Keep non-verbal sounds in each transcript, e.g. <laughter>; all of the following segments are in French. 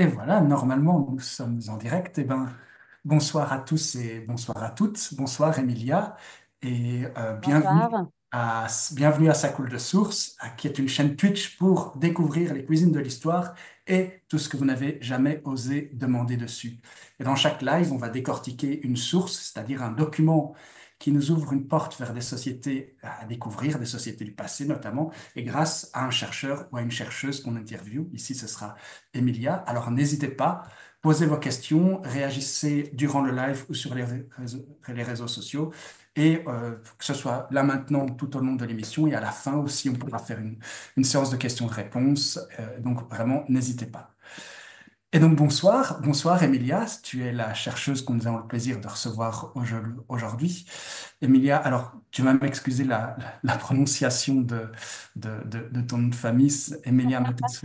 Et voilà, normalement, nous sommes en direct. Et eh ben, bonsoir à tous et bonsoir à toutes. Bonsoir, Emilia. Et euh, bienvenue, à, bienvenue Sa Coule de Source, qui est une chaîne Twitch pour découvrir les cuisines de l'histoire et tout ce que vous n'avez jamais osé demander dessus. Et dans chaque live, on va décortiquer une source, c'est-à-dire un document qui nous ouvre une porte vers des sociétés à découvrir, des sociétés du passé notamment, et grâce à un chercheur ou à une chercheuse qu'on interviewe. Ici, ce sera Emilia. Alors n'hésitez pas, posez vos questions, réagissez durant le live ou sur les réseaux, sociaux, et euh, que ce soit là maintenant tout au long de l'émission, et à la fin aussi, on pourra faire une, séance de questions-réponses. Euh, donc vraiment, n'hésitez pas. Et donc bonsoir, bonsoir Emilia, tu es la chercheuse que nous avons le plaisir de recevoir aujourd'hui. Emilia, alors tu vas m'excuser la, prononciation de, de, ton nom de famille, Emilia <laughs> Matos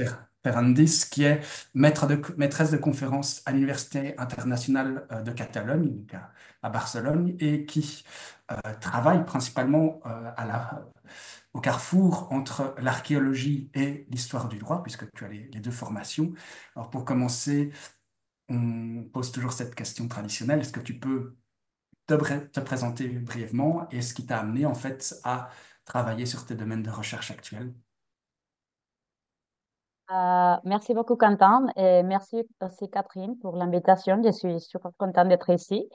qui est maître de, maîtresse de conférence à l'Université internationale euh, de Catalogne, à, Barcelone, et qui euh, travaille principalement euh, à la au carrefour entre l'archéologie et l'histoire du droit, puisque tu as les, deux formations. Alors pour commencer, on pose toujours cette question traditionnelle, est-ce que tu peux te, présenter brièvement et ce qui t'a amené en fait à travailler sur tes domaines de recherche actuels euh, merci beaucoup Quentin et merci aussi Catherine pour l'invitation. Je suis super contente d'être ici.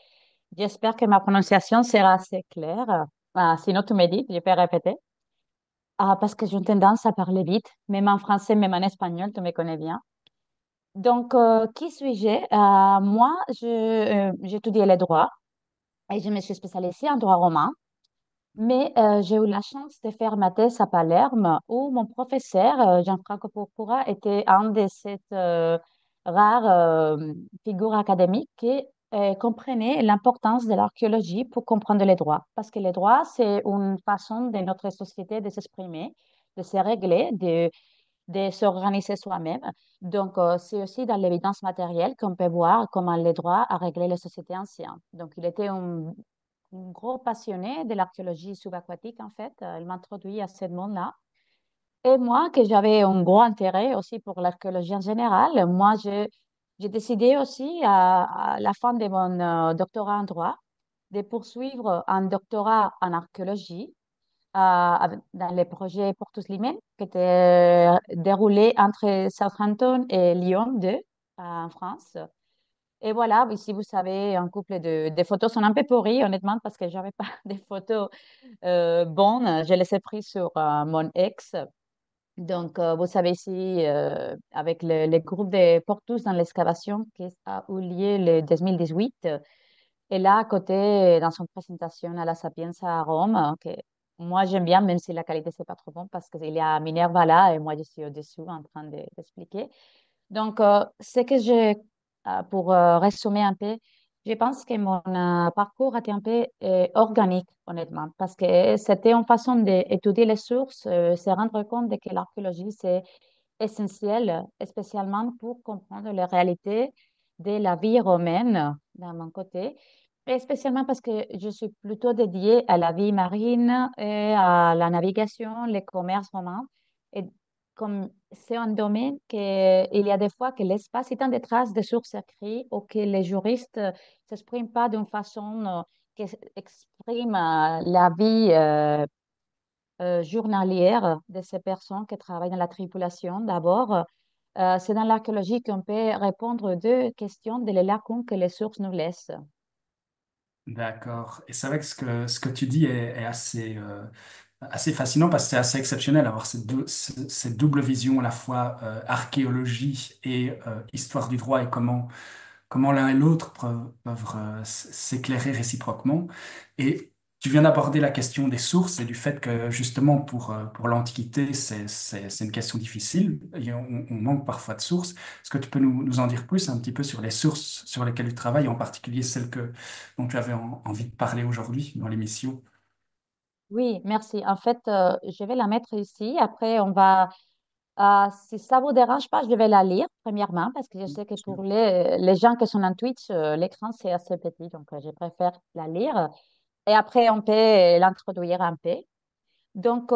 J'espère que ma prononciation sera assez claire. Euh, sinon, tu me dis, je peux répéter. Ah, parce que j'ai une tendance à parler vite, même en français, même en espagnol, tu me connais bien. Donc, euh, qui suis-je euh, Moi, euh, j'étudiais euh, les droits et je me suis spécialisée en droit romain. Mais j'ai eu la chance de faire ma thèse à Palerme où mon professeur, Gianfranco Porcura, était un de ces rares figures académiques qui euh, comprenez comprenait l'importance de l'archéologie pour comprendre les droits. Parce que les droits, c'est une façon de notre société de s'exprimer, de se régler, de, de s'organiser soi-même. Donc, euh, c'est aussi dans l'évidence matérielle qu'on peut voir comment les droits ont réglé les sociétés anciennes. Donc, il était un, gros passionné de l'archéologie subaquatique, en fait. Euh, il m'a introduit à ce monde-là. Et moi, que j'avais un gros intérêt aussi pour l'archéologie en général, moi, je j'ai décidé aussi, à, la fin de mon euh, doctorat en droit, de poursuivre un doctorat en archéologie euh, dans les projets Portus Limen, qui était euh, déroulé entre Southampton et Lyon 2, euh, en France. Et voilà, ici vous savez, un couple de, photos sont un peu pourries, honnêtement, parce que je n'avais pas <laughs> des photos bonnes. Je les ai prises sur mon ex. Donc, euh, vous savez ici, euh, avec le, groupe de Portus dans l'excavation qui a eu lieu le 2018, et là, à côté, dans son présentation à la Sapienza à Rome, hein, que moi j'aime bien, même si la qualité, n'est pas trop bon, parce qu'il y a Minerva là, et moi je suis au-dessous en train d'expliquer. Donc, c'est euh, ce que j'ai, pour résumer un peu, je pense que mon euh, parcours a été un peu euh, organique, honnêtement, parce que c'était une façon d'étudier les sources, euh, se rendre compte de que l'archéologie, c'est essentiel, spécialement pour comprendre les réalités de la vie romaine, d'un mon côté, et spécialement parce que je suis plutôt dédiée à la vie marine, et à la navigation, les commerces romains. Et comme c'est un domaine que il y a des fois que l'espace est des traces des sources écrites ou que les juristes ne euh, s'expriment pas d'une façon euh, qui exprime euh, la vie journalière de ces personnes qui travaillent dans la tripulation d'abord. c'est dans l'archéologie qu'on peut répondre aux deux questions de les lacunes que les sources nous laissent. D'accord. Et c'est vrai que ce que, ce que tu dis est, est assez assez fascinant parce que c'est assez exceptionnel d'avoir cette, cette, double vision à la fois euh, archéologie et euh, histoire du droit et comment, comment l'un et l'autre peuvent, euh, s'éclairer réciproquement. Et tu viens d'aborder la question des sources et du fait que justement pour, pour l'Antiquité, c'est une question difficile. Et on, manque parfois de sources. Est-ce que tu peux nous, en dire plus un petit peu sur les sources sur lesquelles tu travailles, en particulier celles que, dont tu avais envie de parler aujourd'hui dans l'émission oui, merci. En fait, euh, je vais la mettre ici. Après, on va. Ah, si ça vous dérange pas, je vais la lire premièrement parce que je sais que pour les, les gens qui sont en Twitch, euh, l'écran c'est assez petit, donc euh, je préfère la lire. Et après, on peut l'introduire un peu. Donc,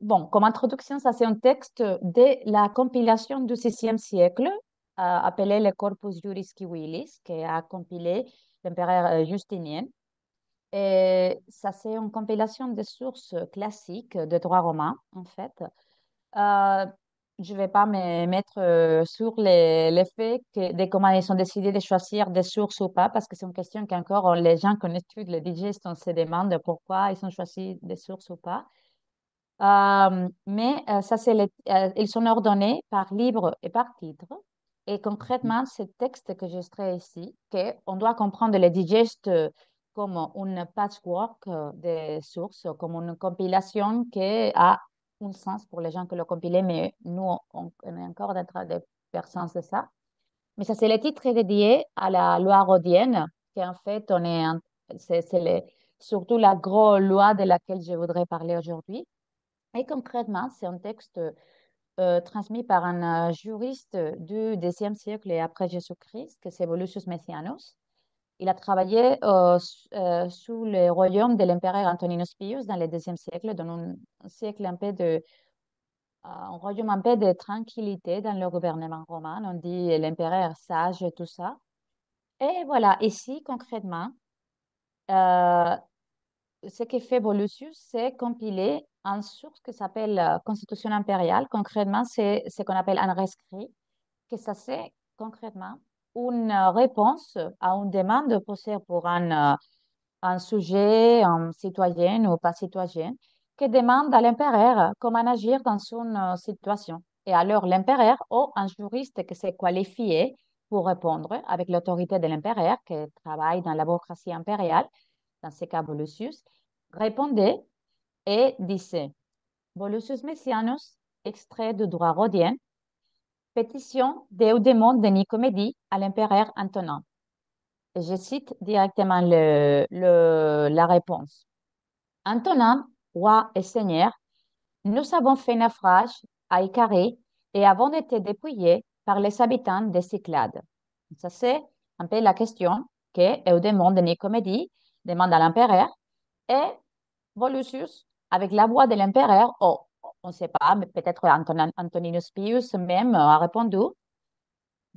bon, comme introduction, ça c'est un texte de la compilation du VIe siècle appelé le Corpus Juris Civilis, qui a compilé l'empereur Justinien. Et ça, c'est une compilation de sources classiques de droit romain, en fait. Euh, je ne vais pas me mettre euh, sur les, les faits que, de comment ils ont décidé de choisir des sources ou pas, parce que c'est une question qu'encore euh, les gens qu'on étudie le digest, on se demande pourquoi ils ont choisi des sources ou pas. mais ça, c'est ils sont ordonnés par livre et par titre. Et concrètement, ce texte que j'extrais ici, qu'on doit comprendre les digestes comme un patchwork eh, de sources, comme une compilation qui a un sens pour les gens qui l'ont compilé, mais nous, on, est encore d'être des personnes de ça. Mais ça, c'est le titre dédié à la loi rodienne, qui en fait, on est, c'est, surtout la grosse loi de laquelle je voudrais parler aujourd'hui. Et concrètement, c'est un texte euh, transmis par un euh, juriste du deuxième siècle et après Jésus-Christ, que c'est Volusius Messianus, il a travaillé euh, euh, sous le royaume de l'empereur Antoninus Pius dans le deuxième siècle, dans un, siècle un peu de euh, un royaume un peu de tranquillité dans le gouvernement romain. On dit l'empereur sage et tout ça. Et voilà, ici concrètement, ce que fait Volusius, c'est compiler un source qui s'appelle Constitution impériale. Concrètement, c'est ce qu'on appelle un rescrit, que ça c'est concrètement une réponse à une demande posée pour euh, un, sujet, un citoyen ou pas citoyen, qui demande à l'empereur comment agir dans une euh, situation. Et alors l'empereur ou un juriste qui s'est qualifié pour répondre avec l'autorité de l'empereur qui travaille dans la bureaucratie impériale, dans ce cas Volusius, répondait et disait Volusius Messianus, extrait du droit rhodien, Pétition d'Eudemonde de Nicomédie à l'empereur Antonin. Je cite directement la réponse. Antonin, roi et seigneur, nous avons fait naufrage à Icaré et avons été dépouillés par les habitants des Cyclades. Ça, c'est un peu la question que de Nicomédie demande à l'empereur. Et Volusius, avec la voix de l'empereur, oh, on ne sait pas, mais peut-être Antoninus Pius même euh, a répondu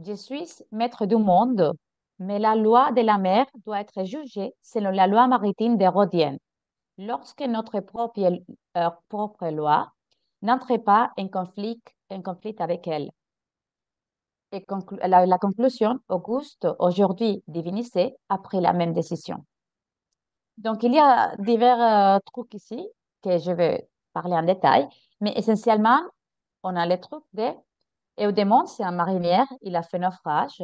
Je suis maître du monde, mais la loi de la mer doit être jugée selon la loi maritime des Rodiens. lorsque notre propre, euh, loi n'entre pas en conflit, avec elle. Et la, conclusion, Auguste, aujourd'hui divinisé, a pris la même décision. Donc, il y a divers euh, trucs ici que je vais parler en détail, mais essentiellement, on a le truc de c'est un marinier, il a fait naufrage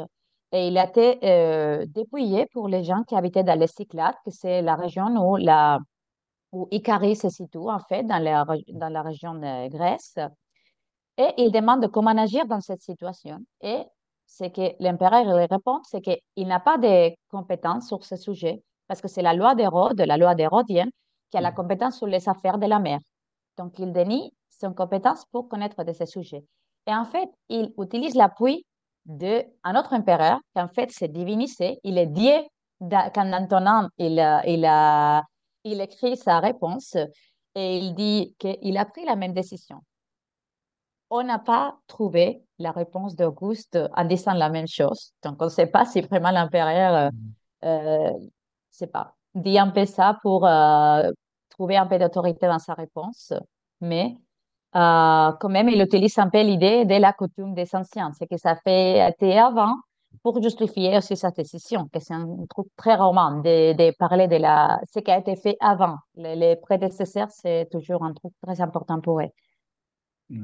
et il a été euh, dépouillé pour les gens qui habitaient dans les Cyclades, que c'est la région où, la, où Icarie se situe, en fait, dans la, dans la région de Grèce. Et il demande comment agir dans cette situation. Et ce que l'empereur lui répond, c'est qu'il n'a pas de compétences sur ce sujet, parce que c'est la loi d'Hérode, la loi d'Hérodienne, qui a la mm. compétence sur les affaires de la mer. Donc, il dénie son compétence pour connaître de ces sujets. Et en fait, il utilise l'appui d'un autre empereur, en fait, c'est divinisé, il est dit qu'en entendant, il, il, a, il écrit sa réponse et il dit qu'il a pris la même décision. On n'a pas trouvé la réponse d'Auguste en disant la même chose. Donc, on ne sait pas si vraiment l'empereur, euh, euh c'est pas, dit un peu ça pour euh, trouver un peu d'autorité dans sa réponse. Mais euh, quand même, il utilise un peu l'idée de la coutume des anciens, ce que ça fait été avant pour justifier aussi sa décision, que c'est un truc très roman de, parler de la, ce qui a été fait avant. Les, prédécesseurs, c'est toujours un truc très important pour eux.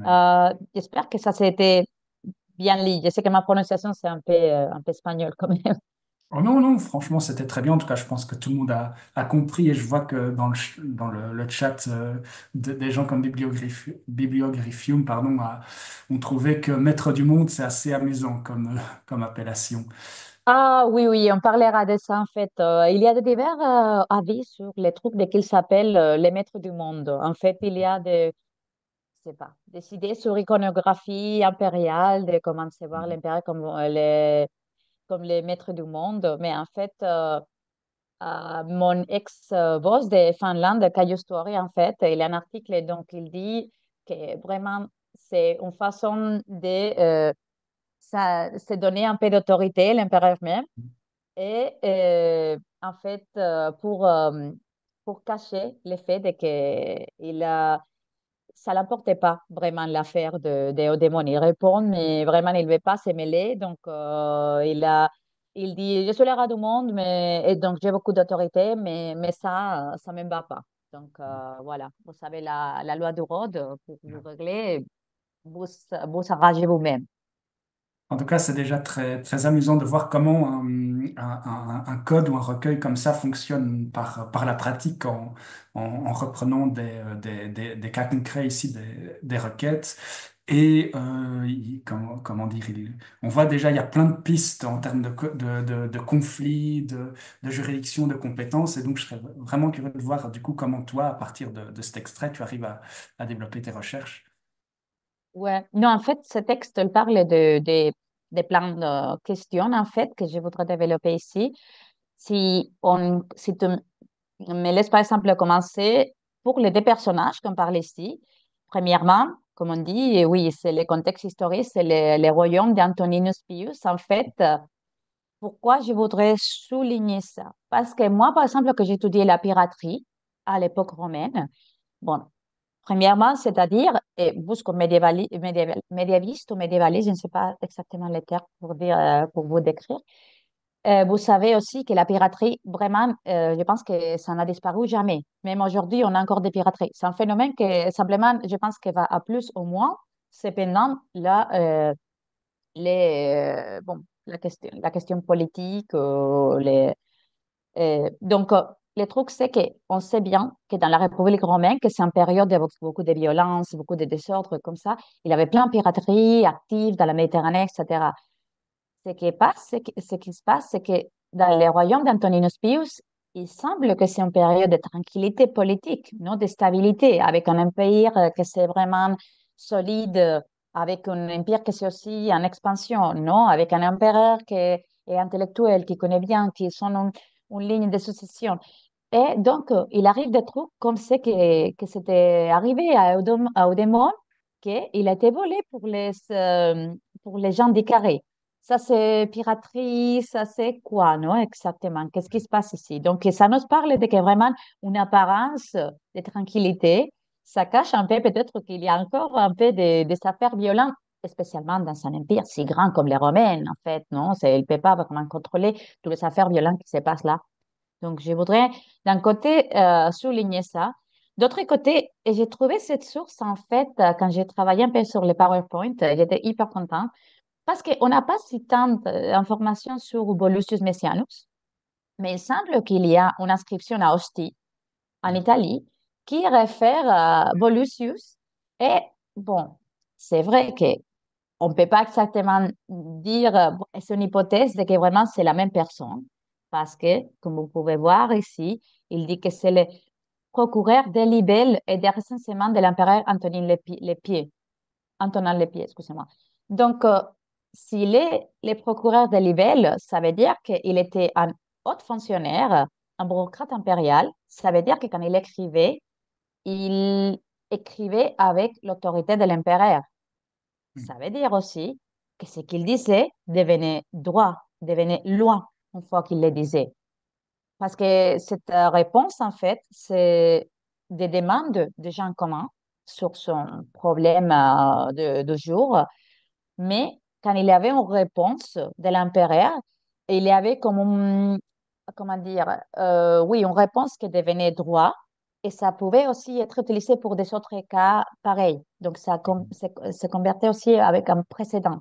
Euh, j'espère que ça été bien lu. Je sais que ma prononciation, c'est un peu, euh, un peu espagnol quand même. Oh non, non, franchement, c'était très bien. En tout cas, je pense que tout le monde a, compris et je vois que dans le, dans le, chat euh, des gens comme Bibliogrif- Bibliogriffium, pardon, ont trouvé que Maître du Monde, c'est assez amusant comme, <laughs> comme appellation. Ah oui, oui, on parlera de ça en fait. Euh, il y a de divers euh, avis sur les trucs de qu'ils s'appellent les maîtres du monde. En fait, il y a des, pas, des idées sur l'iconographie impériale, de comment se voir mm-hmm. l'empire, comme, comme les maîtres du monde. Mais en fait, euh, euh, mon ex-boss de Finlande, Kayo Story, en fait, il a un article donc il dit que vraiment, c'est une façon de euh, ça, se donner un peu d'autorité, l'empereur même. Mm-hmm. Et en fait, pour, pour cacher le de qu'il a ça l'importait pas vraiment l'affaire de, hauts démons. Il répond, mais vraiment, il ne veut pas se mêler. Donc, euh, il, a, il dit Je suis le rat du monde, mais, et donc j'ai beaucoup d'autorité, mais, mais ça, ça ne me va pas. Donc, euh, voilà, vous savez, la, la loi de Rhodes, euh, pour vous régler, vous, vous vous-même. En tout cas, c'est déjà très, très amusant de voir comment un, un, un, code ou un recueil comme ça fonctionne par, par la pratique en, en, reprenant euh, des, des, cas concrets ici, des, requêtes. Et euh, comment, dire, on voit déjà, il y a plein de pistes en termes de, de, de, conflits, de, de juridiction, de compétences. Et donc, je serais vraiment curieux de voir du coup comment toi, à partir de, cet extrait, tu arrives à, développer tes recherches. Ouais. Non, en fait, ce texte parle de, des de plein de questions, en fait, que je voudrais développer ici. Si on, si mais laisse par exemple commencer pour les deux personnages qu'on parle ici. Premièrement, comme on dit, oui, c'est le contexte historique, c'est le, le, royaume d'Antoninus Pius. En fait, pourquoi je voudrais souligner ça Parce que moi, par exemple, que j'étudiais la piraterie à l'époque romaine, bon, premièrement, c'est-à-dire, et vous, comme médiévaliste ou médiévaliste, je ne sais pas exactement les termes pour, dire, euh, pour vous décrire, euh, vous savez aussi que la piraterie, vraiment, euh, je pense que ça n'a disparu jamais. Même aujourd'hui, on a encore des pirateries. C'est un phénomène que, simplement, je pense qu'il va à plus ou moins. Cependant, là, euh, les, bon, la, question, la question politique, les, donc, le truc, c'est qu'on sait bien que dans la République romaine, que c'est une période avec beaucoup de violences, beaucoup de désordres comme ça, il y avait plein de pirateries actives dans la Méditerranée, etc. Ce qui, ce qui se passe, c'est que dans le royaume d'Antoninus Pius, il semble que c'est une période de tranquillité politique, non de stabilité, avec un empire euh, qui est vraiment solide, euh, avec un empire qui est aussi en expansion, non avec un empereur qui est intellectuel, qui connaît bien, qui est une, une ligne de succession. Et donc, euh, il arrive des trucs comme ce que, c'était arrivé à, Eudem, qu'il a été volé pour les, pour les gens des carrés ça c'est piraterie, ça c'est quoi, non exactement Qu'est-ce qui se passe ici Donc ça nous parle de vraiment une apparence de tranquillité, ça cache un peu peut-être qu'il y a encore un peu des, affaires violentes spécialement dans un empire si grand comme les Romains, en fait, non Il ne peut pas vraiment contrôler toutes les affaires violentes qui se passent là. Donc, je voudrais, d'un côté, euh, souligner ça. D'autre côté, j'ai trouvé cette source, en fait, euh, quand j'ai travaillé un peu sur les PowerPoint, euh, j'étais hyper contente parce qu'on n'a pas si tant d'informations sur Volusius Messianus, mais il semble qu'il y a une inscription à Ostie, en mm. Italie, qui réfère à Volusius. Et bon, c'est vrai que on ne peut pas exactement dire, c'est une hypothèse de que vraiment c'est la même personne, parce que, comme vous pouvez voir ici, il dit que c'est le procureur des libelles et des recensements de l'empereur Antonin Lepied. Antonin excusez-moi. Donc, euh, s'il est le procureur de Libel, ça veut dire qu'il était un haut fonctionnaire, un bureaucrate impérial. Ça veut dire que quand il écrivait, il écrivait avec l'autorité de l'empereur. Hmm. Ça veut dire aussi que ce qu'il disait devenait droit, devenait loi une fois qu'il le disait. Parce que cette euh, réponse, en fait, c'est des demandes de gens communs sur son problème euh, de, de, jour, mais quand il y avait une réponse de l'empereur, il y avait comme comment dire, euh, oui, une réponse qui devenait droit et ça pouvait aussi être utilisé pour des autres cas pareils. Donc, ça se mm. convertait aussi avec un précédent.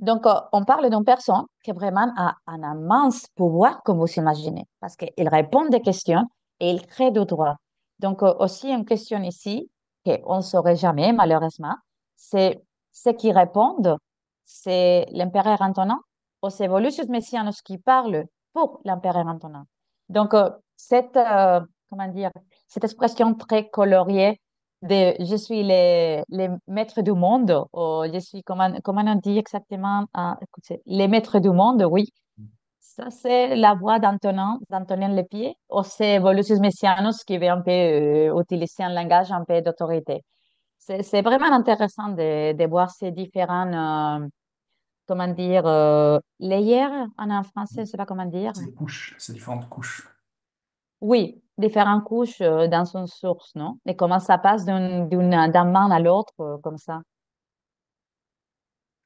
Donc, euh, on parle d'une personne qui vraiment a un immense pouvoir, comme vous imaginez, parce qu'il répond des questions et il crée du droit. Donc, euh, aussi, une question ici qu'on ne saurait jamais, malheureusement, c'est ceux qui répondent, c'est l'empereur Antonin ou c'est Volusius Messianus qui parle pour l'empereur Antonin. Donc, euh, cette, euh, comment dire, cette expression très coloriée de je suis les, les maîtres du monde, ou je suis, comment, on dit exactement, hein, les maîtres du monde, oui. Ça, c'est la voix d'Antonin, d'Antonin Lepier, ou c'est Volusius Messianus qui veut un peu euh, utiliser un langage un peu d'autorité c'est vraiment intéressant de, de, voir ces différents, euh, comment dire, euh, layers en français, je ne sais pas comment dire. Ces couches, ces différentes couches. Oui, différentes couches euh, dans une source, non Et comment ça passe d'un main à l'autre, comme ça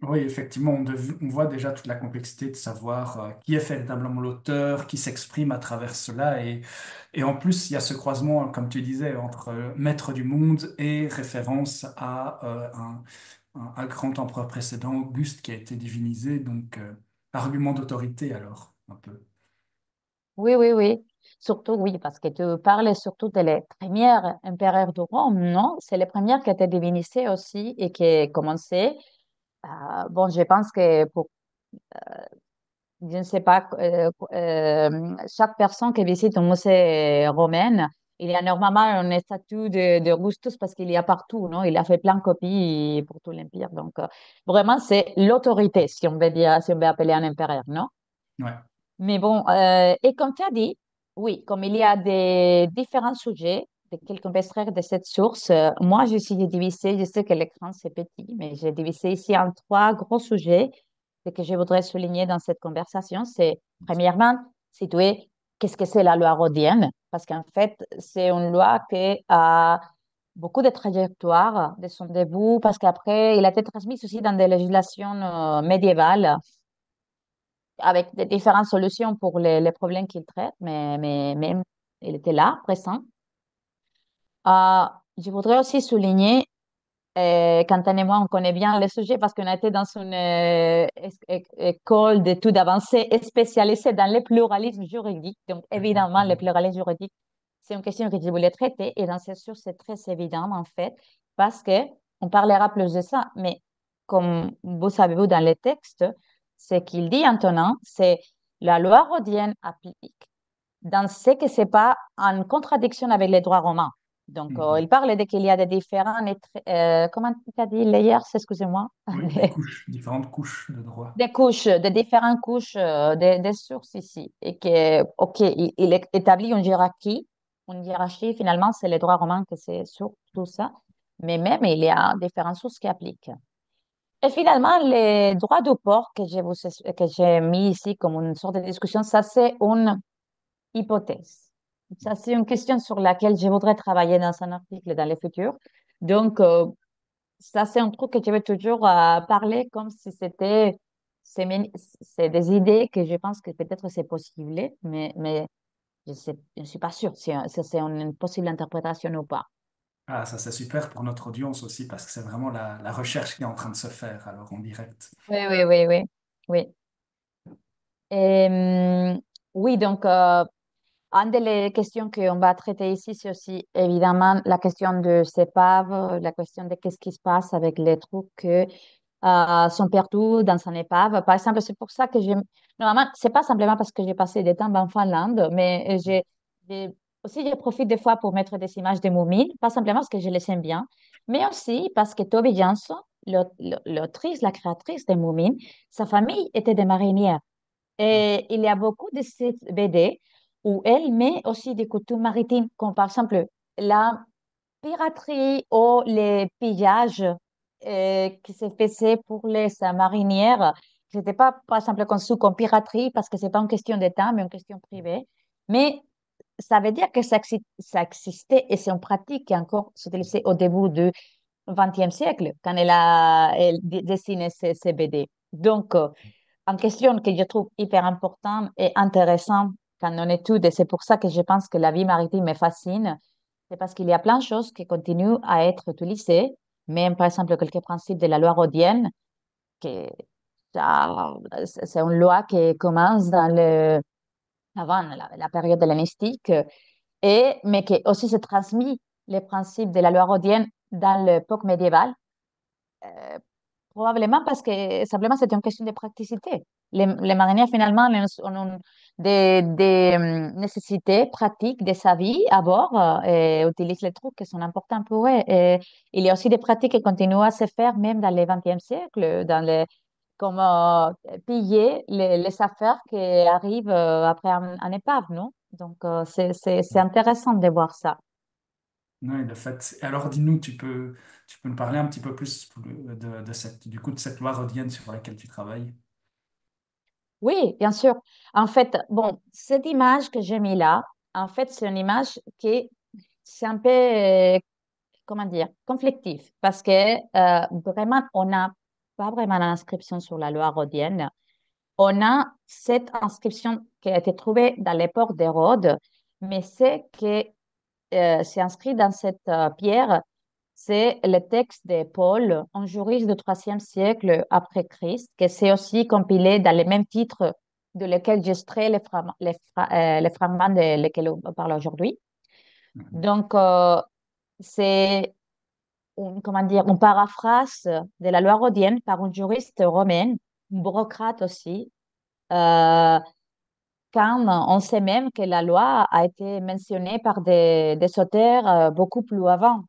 oui, effectivement, on, voit déjà toute la complexité de savoir euh, qui est véritablement l'auteur, qui s'exprime à travers cela. Et, en plus, il y a ce croisement, comme tu disais, entre euh, maître du monde et référence à euh, un, grand empereur précédent, Auguste, qui a été divinisé. Donc, argument d'autorité, alors, un peu. Oui, oui, oui. Surtout, oui, parce que tu parles surtout des la première empereurs de Rome, non? C'est les premières qui étaient divinisées aussi et qui commencé euh, bon, je pense que pour, euh, je ne sais pas, euh, chaque personne qui visite un musée romain, il y a normalement un statut de, de parce qu'il y a partout, non Il a fait plein de copies pour tout l'empire. Donc vraiment, c'est l'autorité, si on veut dire, si on veut appeler un empereur, non ouais. Mais bon, et comme tu as dit, oui, comme il y a des différents sujets, quelques extraits de cette source. Euh, moi, je suis divisée, je sais que l'écran c'est petit, mais j'ai divisé ici en trois gros sujets que je voudrais souligner dans cette conversation. C'est premièrement, situer qu'est-ce que c'est la loi rodienne, parce qu'en fait, c'est une loi qui a beaucoup de trajectoires de son début, parce qu'après, il a été transmis aussi dans des législations euh, médiévales avec des différentes solutions pour les, problèmes qu'il traite, mais, mais même il était là, présent. Ah, je voudrais aussi souligner, euh, Quentin et moi, on connaît bien le sujet parce qu'on a été dans une euh, école de tout avancées spécialisée dans le pluralisme juridique. Donc, mmh. évidemment, le mmh. pluralisme juridique, c'est une question que je voulais traiter et dans ce sûr, c'est très évident en fait parce que on parlera plus de ça, mais comme vous savez vous dans les textes, ce qu'il dit Antonin, c'est la loi rhodienne applique dans ce que c'est pas en contradiction avec les droits romains. Donc, mmh oh, il parle qu'il y a des différents, euh, comment tu as dit, excusez-moi. <laughs> des couches, différentes couches de droit. Des couches, des différentes couches euh, des, des sources ici. Et que, OK, il, établit une hiérarchie. Une hiérarchie, finalement, c'est les droits romains que c'est sur tout ça. Mais même, il y a différentes sources qui appliquent. Et finalement, les droits de port que j'ai mis ici comme une sorte de discussion, ça c'est une hypothèse. Ça, c'est une question sur laquelle je voudrais travailler dans un article dans le futur. Donc, euh, ça, c'est un truc que tu veux toujours à euh, parler comme si c'était c'est des idées que je pense que peut-être c'est possible, mais, mais je ne suis pas sûre si, c'est une possible interprétation ou pas. Ah, ça c'est super pour notre audience aussi, parce que c'est vraiment la, la, recherche qui est en train de se faire, alors en direct. Oui, oui, oui, oui. oui. Et, hum, oui, donc, euh, une des questions qu'on va traiter ici, c'est aussi évidemment la question de paves, la question de qu'est-ce qui se passe avec les trucs que ah, sont perdus dans son épave. Par exemple, c'est pour ça que j'ai. Normalement, c'est pas simplement parce que j'ai passé des temps en Finlande, mais j'ai aussi, je profite des fois pour mettre des images de momies, pas simplement parce que je les aime bien, mais aussi parce que Toby Jansson, l'autrice, la créatrice des Moumine, sa famille était des marinières. Et il y a beaucoup de ces BD ou elle, mais aussi des coutumes maritimes, comme par exemple la piraterie ou les pillages euh, qui se faisaient pour les marinières. Ce n'était pas, par exemple, conçu comme piraterie parce que ce n'est pas une question d'État, mais une question privée. Mais ça veut dire que ça, ça existait et c'est une pratique qui encore s'utilisait au début du XXe siècle quand elle a elle dessiné ses, BD. Donc, une euh, question que je trouve hyper importante et intéressante quand on étude, et c'est pour ça que je pense que la vie maritime me fascine, c'est parce qu'il y a plein de choses qui continuent à être utilisées, même par exemple quelques principes de la loi rhodienne, qui ah, c'est une loi qui commence dans le, avant la, période de et, mais qui aussi se transmet les principes de la loi rhodienne dans l'époque médiévale, euh, probablement parce que simplement c'était une question de praticité. Les, les mariniers, finalement, on, des, hum, nécessités pratiques de sa vie à bord euh, et utilise les trucs qui sont importants pour eux. Et il y a aussi des pratiques qui continuent à se faire même dans le XXe siècle, dans les, comme euh, piller les, les, affaires qui arrivent euh, après un, épave, non Donc c'est intéressant de voir ça. Oui, de fait. Alors dis-nous, tu peux, tu peux nous parler un petit peu plus de, de cette, du coup, de cette loi rodienne sur laquelle tu travailles oui, bien sûr. En fait, bon, cette image que j'ai mise là, en fait, c'est une image qui est, c'est un peu, euh, comment dire, conflictive, parce que euh, vraiment, on n'a pas vraiment l'inscription sur la loi rhodienne. On a cette inscription qui a été trouvée dans les ports d'Hérode, mais c'est que euh, c'est inscrit dans cette pierre c'est le texte de Paul, un juriste du IIIe siècle après Christ, qui s'est aussi compilé dans les mêmes titres de lesquels j'extrais les, fragments, euh, les, fragments de lesquels on parle aujourd'hui. Mhm. Donc, euh, c'est comment une paraphrase de la loi rhodienne par un juriste romain, un bureaucrate aussi, euh, quand on sait même que la loi a été mentionnée par des, des auteurs beaucoup plus avant,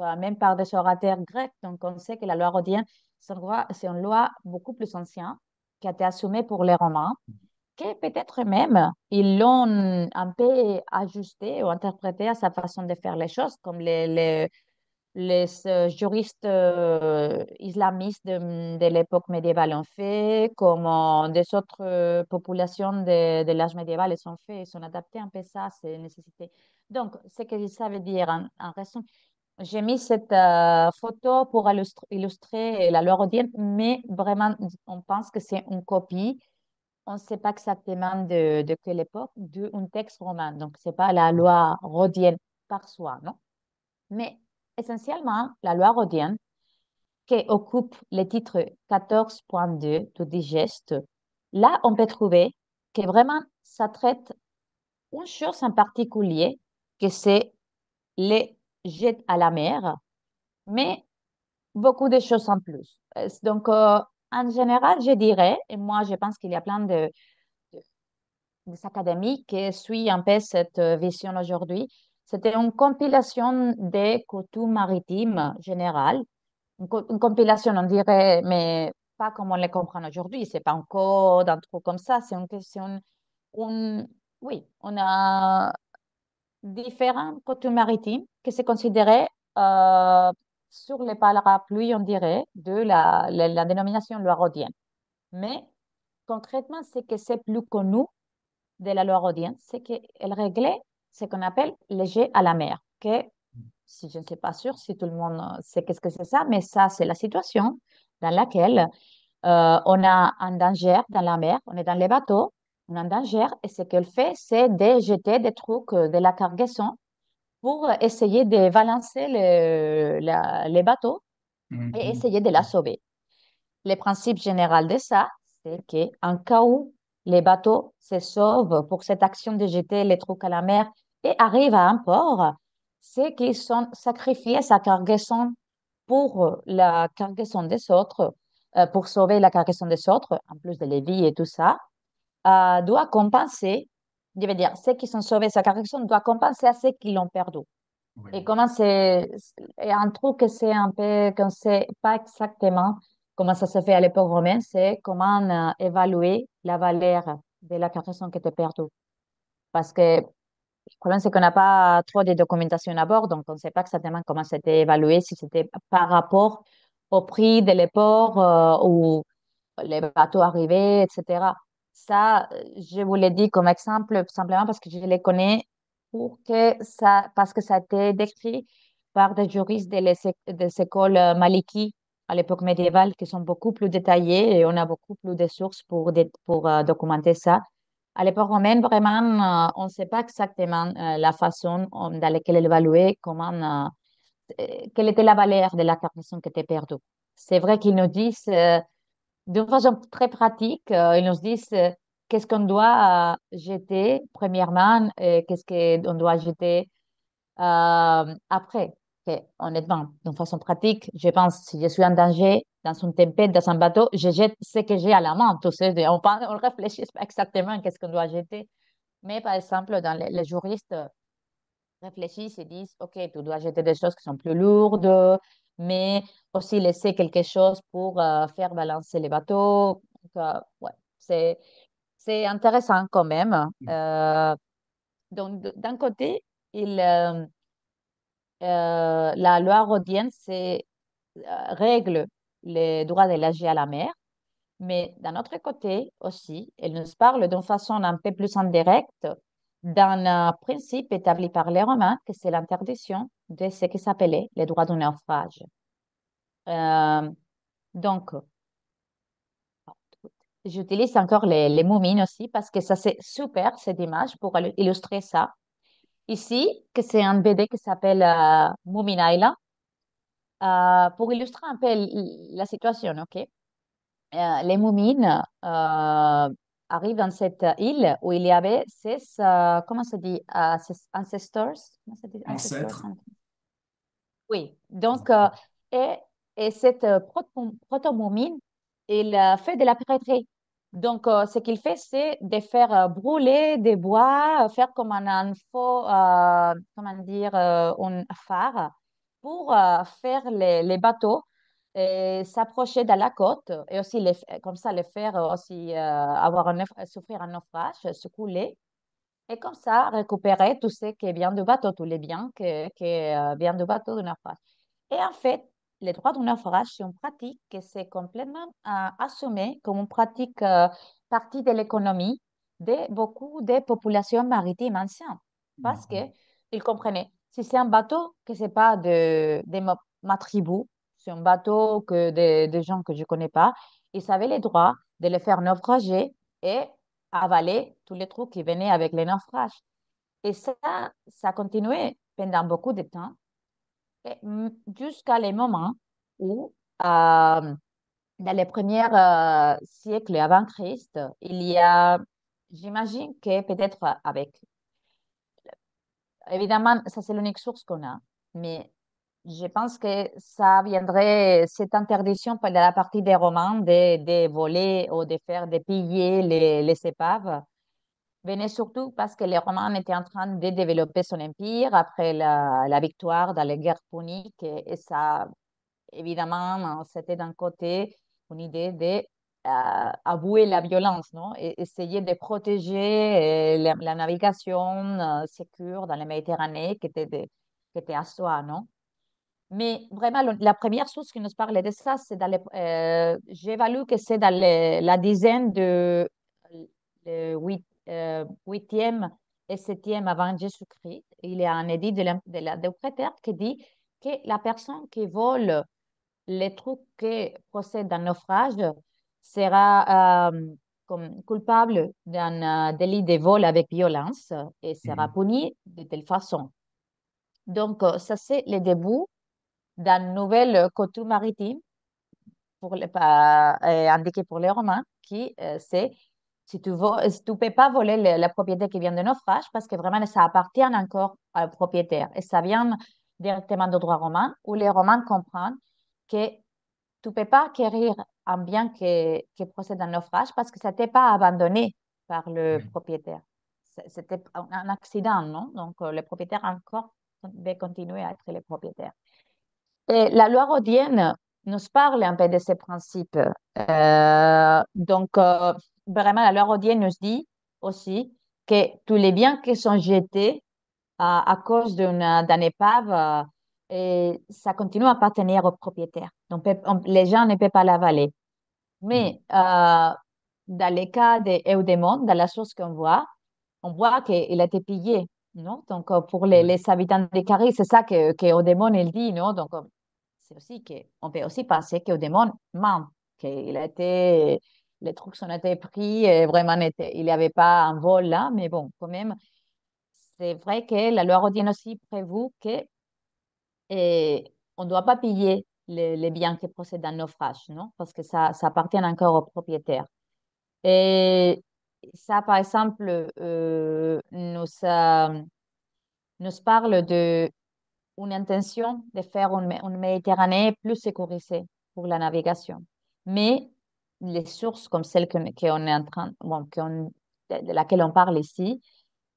euh, même par des orateurs grecs. Donc, on sait que la loi rhodienne, c'est une loi, beaucoup plus ancienne qui a été assumée pour les Romains, que peut-être même ils l'ont un peu ajustée ou interprétée à sa façon de faire les choses, comme les, les, les euh, juristes euh, islamistes de, l'époque médiévale ont fait, comme des autres populations de, de l'âge médiéval ont fait, ils ont adapté un peu ça à ces nécessités. Donc, ce que ça veut dire en raison, j'ai mis cette euh, photo pour illustrer la loi Rodienne, mais vraiment, on pense que c'est une copie. On ne sait pas exactement de, quelle époque, d'un texte romain. Donc, ce n'est pas la mm. loi Rodienne par soi, non? Mais essentiellement, la loi Rodienne qui occupe le titre 14.2 du digeste, là, on peut trouver que vraiment, ça traite une chose en particulier, que c'est les jette à la mer, mais beaucoup de choses en plus. Euh, donc, euh, en général, je dirais, et moi, je pense qu'il y a plein de, de académies qui suivent un peu cette euh, vision aujourd'hui. C'était une compilation des coutumes maritimes générales, une, compilation, on dirait, mais pas comme on les comprend aujourd'hui. C'est pas un code, un truc comme ça. C'est une question, oui, on a différents côtés maritimes qui se considéré euh, sur les parapluies, on dirait, de la, la, dénomination loirodienne. Mais concrètement, ce que c'est plus connu de la rodienne c'est qu'elle réglait ce qu'on appelle les à la mer, que si je ne suis pas sûre si tout le monde sait qu'est-ce que c'est ça, mais ça, c'est la situation dans laquelle euh, on a un danger dans la mer, on est dans les bateaux, en danger. Et ce qu'elle fait, c'est de jeter des trucs, euh, de la cargaison pour essayer de balancer le, les bateaux et mhm. essayer de la sauver. Le principe général de ça, c'est qu'en cas où les bateaux se sauvent pour cette action de jeter les trucs à la mer et arrivent à un port, c'est qu'ils sont sacrifiés sa cargaison pour euh, la cargaison des autres, euh, pour sauver la cargaison des autres, en plus de les vies et tout ça. Euh, doit compenser, je veux dire, ceux qui sont sauvés sa correction doit compenser à ceux qui l'ont perdu. Et comment c'est un truc que c'est un peu qu'on sait pas exactement comment ça se fait à l'époque romaine, c'est comment euh, évaluer la valeur de la correction qui était perdue. Parce que le problème, c'est qu'on n'a pas trop de documentation à bord, donc on ne sait pas exactement comment c'était évalué, si c'était par rapport au prix de l'époque euh, ou où les bateaux arrivaient, etc. Ça, je vous l'ai dit comme exemple simplement parce que je les connais pour que ça, parce que ça a été décrit par des juristes des, des écoles euh, Maliki à l'époque médiévale qui sont beaucoup plus détaillés et on a beaucoup plus de sources pour, pour euh, documenter ça. À l'époque romaine, vraiment, euh, on ne sait pas exactement la façon dans laquelle évaluer comment, quelle était la valeur de la carnation qui était perdue. C'est vrai qu'ils nous disent d'une façon très pratique, euh, ils nous disent euh, qu'est-ce qu'on doit euh, jeter premièrement et qu'est-ce qu'on doit jeter après. honnêtement, d'une façon pratique, je pense si je suis en danger, dans une tempête, dans un bateau, je jette ce que j'ai à la main. Tout on ne on réfléchit pas exactement qu'est-ce qu'on doit jeter. Mais par exemple, dans les, les, juristes réfléchissent et disent, OK, tu dois jeter des choses qui sont plus lourdes, mais aussi laisser quelque chose pour euh, faire balancer les bateaux. Euh, ouais, c'est, c'est intéressant quand même. Mm. Euh, donc, d'un côté, il, la loi rhodienne c'est, règle les droits de l'âge à la mer, mais d'un autre côté aussi, elle nous parle d'une façon un peu plus indirecte d'un principe établi par les Romains, que c'est l'interdiction de ce qui s'appelait les droits de naufrage. Euh, donc, j'utilise encore les, les moumines aussi parce que ça c'est super cette image pour illustrer ça. Ici, que c'est un BD qui s'appelle euh, euh, pour illustrer un peu la situation, ok? Euh, les moumines arrivent dans cette île où il y avait ses, comment ça dit, ancestors, ancêtres oui, donc, euh, et, et, cette euh, proto protomomine, il euh, fait de la piraterie. Donc, ce qu'il fait, c'est de faire brûler des bois, faire comme un, faux, comment dire, un phare pour faire les, les bateaux s'approcher de la côte et aussi les, comme ça les faire aussi avoir un, souffrir un naufrage, se couler et comme ça récupérer tout ce qui vient du bateau, tous les biens qui, est euh, viennent du bateau de naufrage. Et en fait, les droits de naufrage, c'est une pratique qui s'est complètement euh, assumé assumée comme une pratique euh, partie de l'économie de beaucoup de populations maritimes anciennes. Parce qu'ils mmh. comprenaient, si c'est un bateau que ce n'est pas de, ma, tribu, c'est un bateau que des de gens que je ne connais pas, ils avaient les droits de le faire naufrager et avaler tous les trous qui venaient avec les naufrages. Et ça, ça continuait pendant beaucoup de temps, jusqu'à les moments où, euh, dans les premiers euh, siècles avant Christ, il y a, j'imagine que peut-être avec, évidemment, ça c'est l'unique source qu'on a, mais je pense que ça viendrait, cette interdiction de la partie des Romains de, de voler ou de faire, de piller les, les épaves, venait surtout parce que les Romains étaient en train de développer son empire après la, la victoire dans les guerres puniques. Et, ça, évidemment, c'était d'un côté une idée d'avouer euh, la violence, non essayer de protéger euh, la, navigation euh, sécure dans la Méditerranée qui était, qui était à soi, non mais vraiment, la première source qui nous parle de ça, c'est dans euh, j'évalue que c'est dans la dizaine de 8, e euh, et 7e avant Jésus-Christ. Il y a un édit de la, de qui dit que la personne qui vole les trucs qui procèdent d'un naufrage sera euh, comme coupable d'un délit de vol avec violence et sera mmh. punie de telle façon. Donc, ça, c'est le début d'un nouvel coutume maritime pour les, euh, indiqué pour les Romains, qui euh, c'est si tu ne peux pas voler la propriété qui vient de naufrage, parce que vraiment, ça appartient encore au propriétaire. Et ça vient directement du droit romain, où les Romains comprennent que tu ne peux pas acquérir un bien qui, qui procède d'un naufrage parce que ça n'était pas abandonné par le propriétaire. C'était un accident, non Donc, euh, le propriétaire encore va continuer à être le propriétaire. Et la loi rodienne nous parle un peu de ces principes. Euh, donc, euh, vraiment, la loi rodienne nous dit aussi que tous les biens qui sont jetés euh, à cause d'un épave, euh, et ça continue à appartenir au propriétaire. Donc, les gens ne peuvent pas l'avaler. Mais mm. dans les cas d'Eudémon, dans la source qu'on voit, on voit qu'il a été pillé. Non Donc, pour les, les habitants des Caries, c'est ça que, que Eudémon, il dit. Non Donc, c'est aussi on peut aussi penser que démon ment, qu'il a été, les trucs sont été pris et vraiment il n'y avait pas un vol là, mais bon, quand même, c'est vrai que la loi rodienne aussi prévoit que et on ne doit pas payer les, les, biens qui procèdent d'un naufrage, non parce que ça, ça appartient encore au propriétaire. Et ça, par exemple, euh, nous, ça, euh, nous parle de une intention de faire une, Méditerranée plus sécurisée pour la navigation. Mais les sources comme celles que, on est en train, bon, de laquelle on parle ici,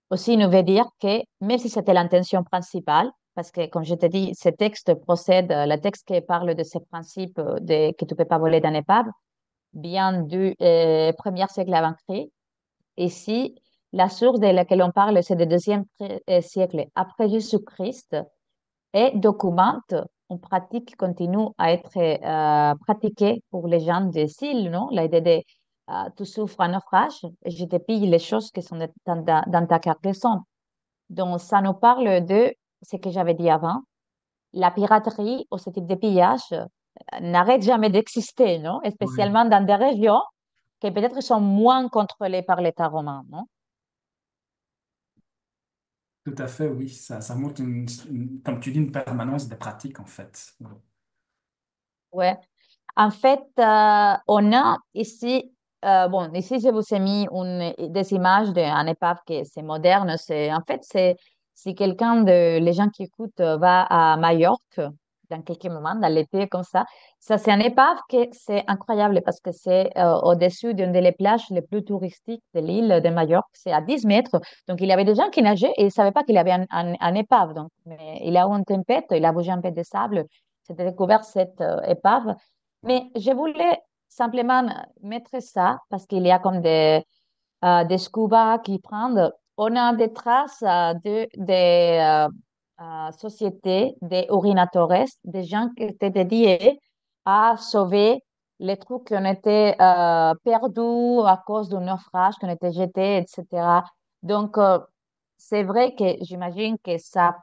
aussi nous veut dire que même si c'était l'intention principale, parce que comme je te dit, ce texte procède, euh, le texte qui parle de ces principes euh, de, que tu ne peux pas voler d'un épave, bien du 1er euh, siècle avant Christ. Ici, la source de laquelle on parle, c'est du deuxième siècle après Jésus-Christ, et documente, on pratique continue à être euh, pratiqué pour les gens des îles, non L'idée de euh, tu souffres un naufrage, je te pille les choses qui sont dans, dans ta cargaison. Donc, ça nous parle de ce que j'avais dit avant. La piraterie ou ce type de pillage euh, n'arrête jamais d'exister, non Spécialement dans des régions qui peut-être sont moins contrôlées par l'État romain, non tout à fait, oui. Ça, ça montre, une, comme tu dis, une permanence des pratiques, en fait. Ouais. En fait, euh, on a ici, euh, bon, ici, je vous ai mis une- des images d'un épave qui est moderne. C'est, en fait, c'est si quelqu'un de, les gens qui écoutent va à Majorque, dans quelques moments, dans l'été, comme ça. Ça, c'est un épave que c'est incroyable parce que c'est euh, au-dessus d'une des plages les plus touristiques de l'île de Majorque. C'est à 10 mètres. Donc, il y avait des gens qui nageaient et ils ne savaient pas qu'il y avait un, épave. Donc, mais il a eu une tempête, il a bougé un peu de sable. C'était découvert cette euh, épave. Mais je voulais simplement mettre ça parce qu'il y a comme des, euh, des scuba qui prennent. On a des traces de, des société des urinatores, des gens qui étaient dédiés à sauver les trucs qui ont été euh, perdus à cause d'un naufrage, qui ont été jetés, etc. Donc, euh, c'est vrai que j'imagine que ça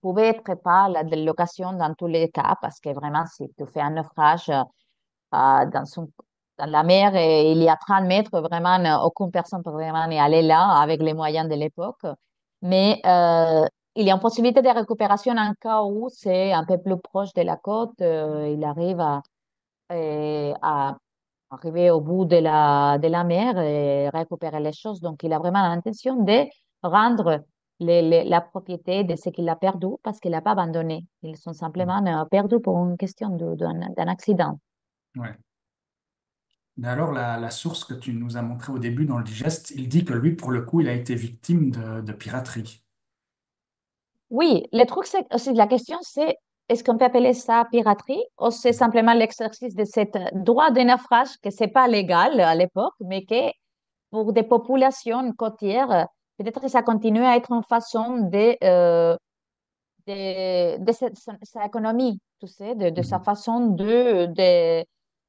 pouvait être pas la délocation dans tous les cas, parce que vraiment, si tu fais un naufrage euh, dans, dans, la mer et il y a 30 mètres, vraiment, aucune personne peut vraiment y aller là avec les moyens de l'époque. Mais il y a une possibilité de récupération en cas où c'est un peu plus proche de la côte, euh, il arrive euh, à, arriver au bout de la, de la mer et récupérer les choses. Donc, il a vraiment l'intention de rendre la propriété de ce qu'il a perdu parce qu'il n'a pas abandonné. Ils sont simplement euh, perdus pour une question d'un accident. Ouais. Mais alors, la, source que tu nous as montrée au début dans le digeste, il dit que lui, pour le coup, il a été victime de piraterie. Oui, le c'est aussi la question, c'est est-ce qu'on peut appeler ça piraterie ou c'est simplement l'exercice de ce euh, droit de naufrage que c'est pas légal euh, à l'époque, mais qui pour des populations côtières, euh, peut-être que ça continue à être une façon de, de, sa, économie, tu sais, de, de, sa mmh façon de,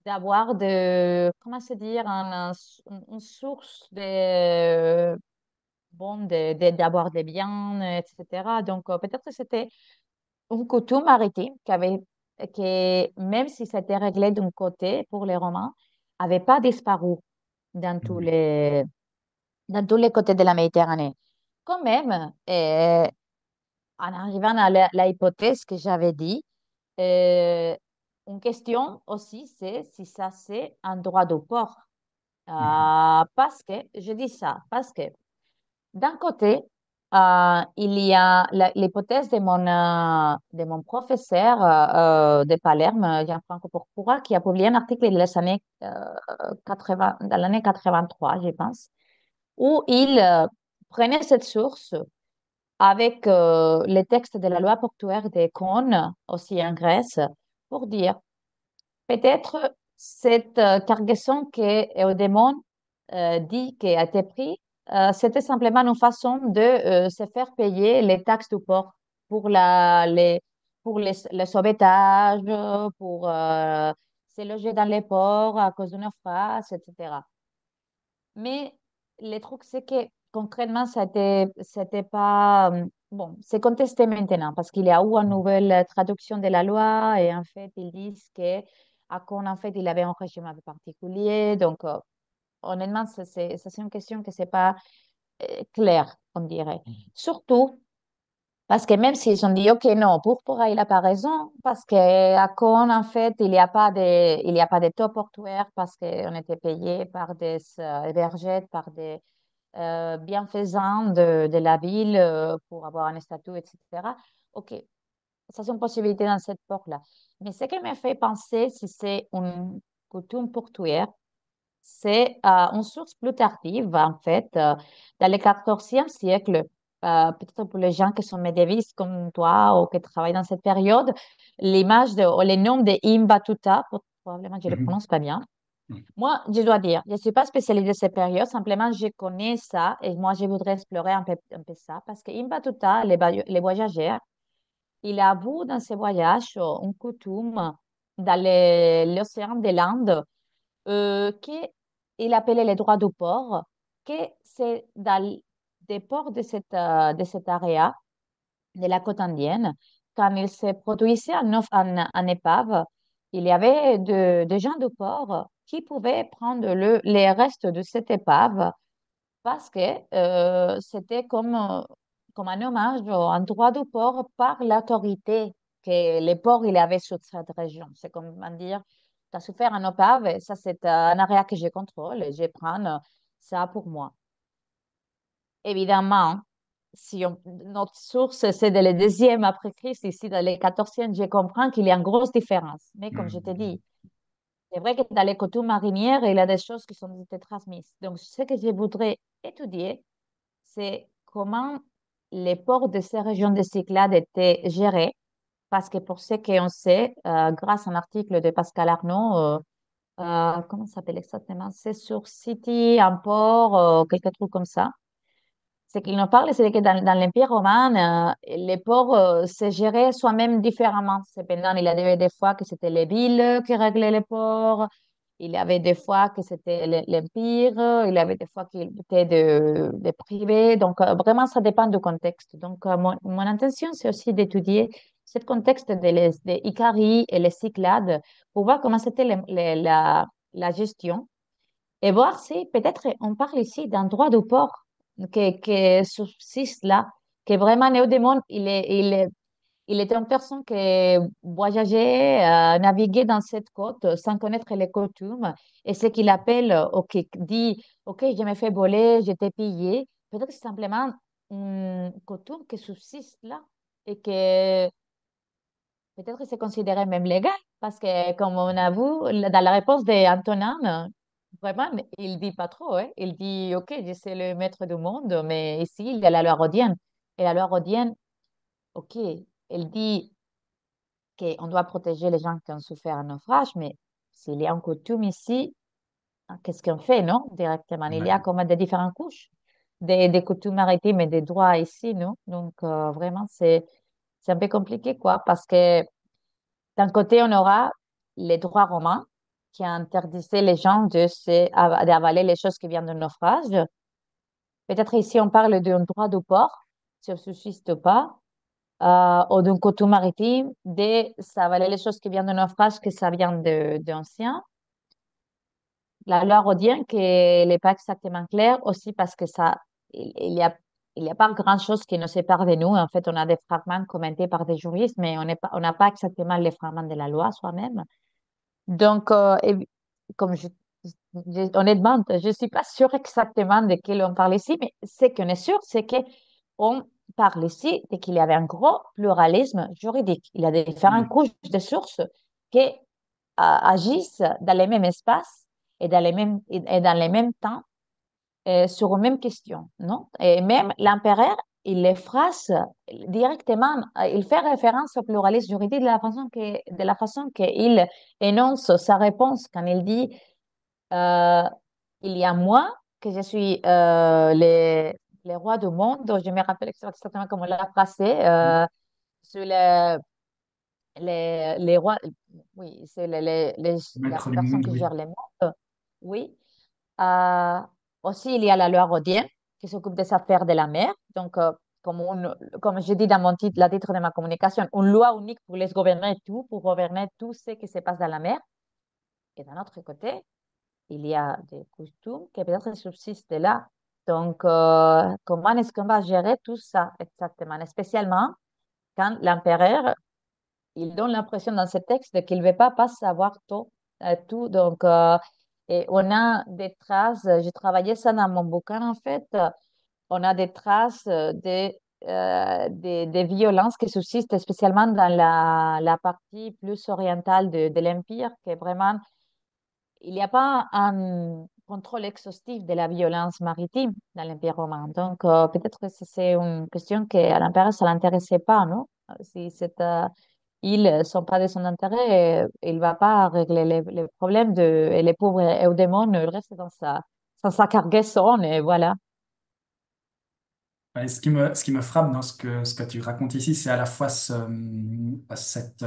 d'avoir de comment se dire une source de bon d'avoir de, des biens, euh, etc. Donc, euh, peut-être que c'était une coutume maritime qui avait que même si c'était réglé d'un côté pour les Romains, n'avait pas disparu dans tous mmh. les, dans tous les côtés de la Méditerranée. Quand même, euh, en arrivant à la, hypothèse que j'avais dit, une question aussi, c'est si ça c'est un droit de port. Mmh. Ah, parce que, je dis ça, parce que d'un côté, euh, il y a l'hypothèse de mon, euh, de mon professeur euh, de Palerme, Gianfranco Porcura, qui a publié un article dans les années, 80, dans l'année 83, je pense, où il prenait cette source avec les textes de la loi portuaire des Cônes, aussi en Grèce, pour dire peut-être cette cargaison que Eudémon dit qu'elle a été prise euh, c'était simplement une façon de euh, se faire payer les taxes du port pour, la, les, pour les, les pour euh, se loger dans les ports à cause de naufrages, etc. Mais le truc, c'est que concrètement, c'était, c'était pas. Bon, c'est contesté maintenant parce qu'il y a eu une nouvelle traduction de la loi et en fait, ils disent que à en fait, il avait un régime particulier. Donc, honnêtement, c'est une question que n'est pas claire, euh, clair, on dirait. Mmh. Surtout parce que même s'ils ont dit, OK, non, pour pourra, il a pas raison, parce qu'à Con, en fait, il n'y a pas de, il a pas portuaire, parce qu'on était payé par des hébergettes euh, par des euh, bienfaisants de, de, la ville euh, pour avoir un statut, etc. OK, ça, c'est une possibilité dans cette porte-là. Mais ce qui m'a fait penser, si c'est une coutume portuaire, c'est euh, une source plus tardive, en fait, euh, dans le 14e siècle. Euh, peut-être pour les gens qui sont médiévistes comme toi ou qui travaillent dans cette période, l'image ou les noms de Imbatuta, probablement je ne le mhm. prononce pas bien. Moi, je dois dire, je ne suis pas spécialiste de cette période, simplement je connais ça et moi je voudrais explorer un peu, ça parce que Imbatuta, les, les voyageurs, il avoue dans ses voyages une coutume dans l'océan des Landes euh, qu'il appelait les droits de port, que c'est dans des ports de cette, euh, de area, de la côte indienne, quand il se produisait un épave, il y avait des gens de port qui pouvaient prendre le, les restes de cette épave parce que euh, c'était comme, comme un hommage un droit de port par l'autorité que les ports il avait sur cette région. C'est comme dire, tu as souffert en opave, ça c'est un area que je contrôle et je prends ça pour moi. Évidemment, si notre source c'est de la deuxième après Christ, ici dans les 14e, je comprends qu'il y a une grosse différence. Mais comme je te mhm. dis, c'est vrai que dans les coutumes marinières, il y a des choses qui sont transmises. Donc, ce que je voudrais étudier, c'est comment les ports de ces régions de Cyclades étaient gérés parce que pour ce qu'on sait, euh, grâce à un article de Pascal Arnaud, euh, euh, comment ça s'appelle exactement C'est sur City, un port, quelque chose comme ça. Ce qu'il nous parle, c'est que dans, l'Empire romain, les ports se géraient soi-même différemment. Cependant, il y avait des fois que c'était les villes qui réglaient les ports, il y avait des fois que c'était l'Empire, il y avait des fois qu'il était de, de, privé. Donc, vraiment, ça dépend du contexte. Donc, mon intention, c'est aussi d'étudier ce contexte de, de Icari et les Cyclades pour voir comment c'était la, la, gestion et voir si peut-être on parle ici d'un droit de port qui, subsiste là, que vraiment Néodémon, il est, il est il était une personne qui voyageait, euh, naviguait dans cette côte sans connaître les coutumes et ce qu'il appelle, euh, ok, dit, ok, je me fais voler, j'étais pillé. Peut-être simplement une coutume qui subsiste là et que peut-être que c'est considéré même légal, parce que comme on a vu dans la réponse d'Antonin, euh, vraiment, il dit pas trop. Hein. Il dit, OK, je suis le maître du monde, mais ici, il y a la loi rhodienne. Et la loi rhodienne, OK, elle dit qu'on doit protéger les gens qui ont souffert un naufrage, mais s'il y a un coutume ici, hein, qu'est-ce qu'on fait, non, directement Il y a comme des différentes couches, des, des coutumes maritimes et des droits ici, non Donc, euh, vraiment, c'est c'est un peu compliqué, quoi, parce que d'un côté, on aura les droits romains qui interdisaient les gens d'avaler les choses qui viennent de naufrage. Peut-être ici, on parle d'un droit de port, si on ne suffit pas, euh, ou d'un coton maritime, de les choses qui viennent de naufrage, que ça vient d'anciens. La loi rodienne, qui n'est pas exactement claire, aussi parce que ça, il y a il n'y a pas grand-chose qui nous sépare de nous. En fait, on a des fragments commentés par des juristes, mais on n'a pas exactement les fragments de la loi soi-même. Donc, euh, comme je, honnêtement, je ne suis pas sûre exactement de quel on parle ici, mais ce qu'on est sûr, c'est qu'on parle ici de qu'il y avait un gros pluralisme juridique. Il y a des différentes couches de sources qui euh, agissent dans les mêmes espaces et dans mêmes, et dans les mêmes temps euh, sur la même question, non Et euh, même l'empereur, il les phrase directement, euh, il fait référence au pluralisme juridique de la façon que, de la façon qu'il énonce sa réponse quand il dit il y a moi que je suis euh, les, rois du monde. Je me rappelle exactement comment l'a phrasé mm. sur les les, rois, oui, c'est les, les, les, qui gèrent les mondes, oui. Aussi, il y a la loi rodier qui s'occupe des affaires de la mer. Donc, euh, comme, comme je dis dans mon titre, la titre de ma communication, une loi unique pour les gouverner tout, pour gouverner tout ce qui se passe dans la mer. Et d'un autre côté, il y a des coutumes qui peut-être subsistent là. Donc, euh, comment est-ce qu'on va gérer tout ça exactement Spécialement quand l'empereur, il donne l'impression dans ce texte qu'il ne veut pas, pas savoir tout. Euh, tout. Donc, et on a des traces, euh, j'ai travaillé ça dans mon bouquin en fait, on a des traces euh, euh, des, violences qui subsistent spécialement dans la, la partie plus orientale de, de l'Empire, est vraiment, il n'y a pas un contrôle exhaustif de la violence maritime dans l'Empire romain. Donc peut-être que c'est une question que à l'Empire, ça ne l'intéressait pas, non si c'est ils ne euh, sont pas de son intérêt et euh, il ne va pas régler les, problèmes. De, et les pauvres ne restent dans sa, dans sa cargaison et voilà. ce, qui me, ce qui me frappe dans ce que, ce que tu racontes ici, c'est à la fois euh, cette,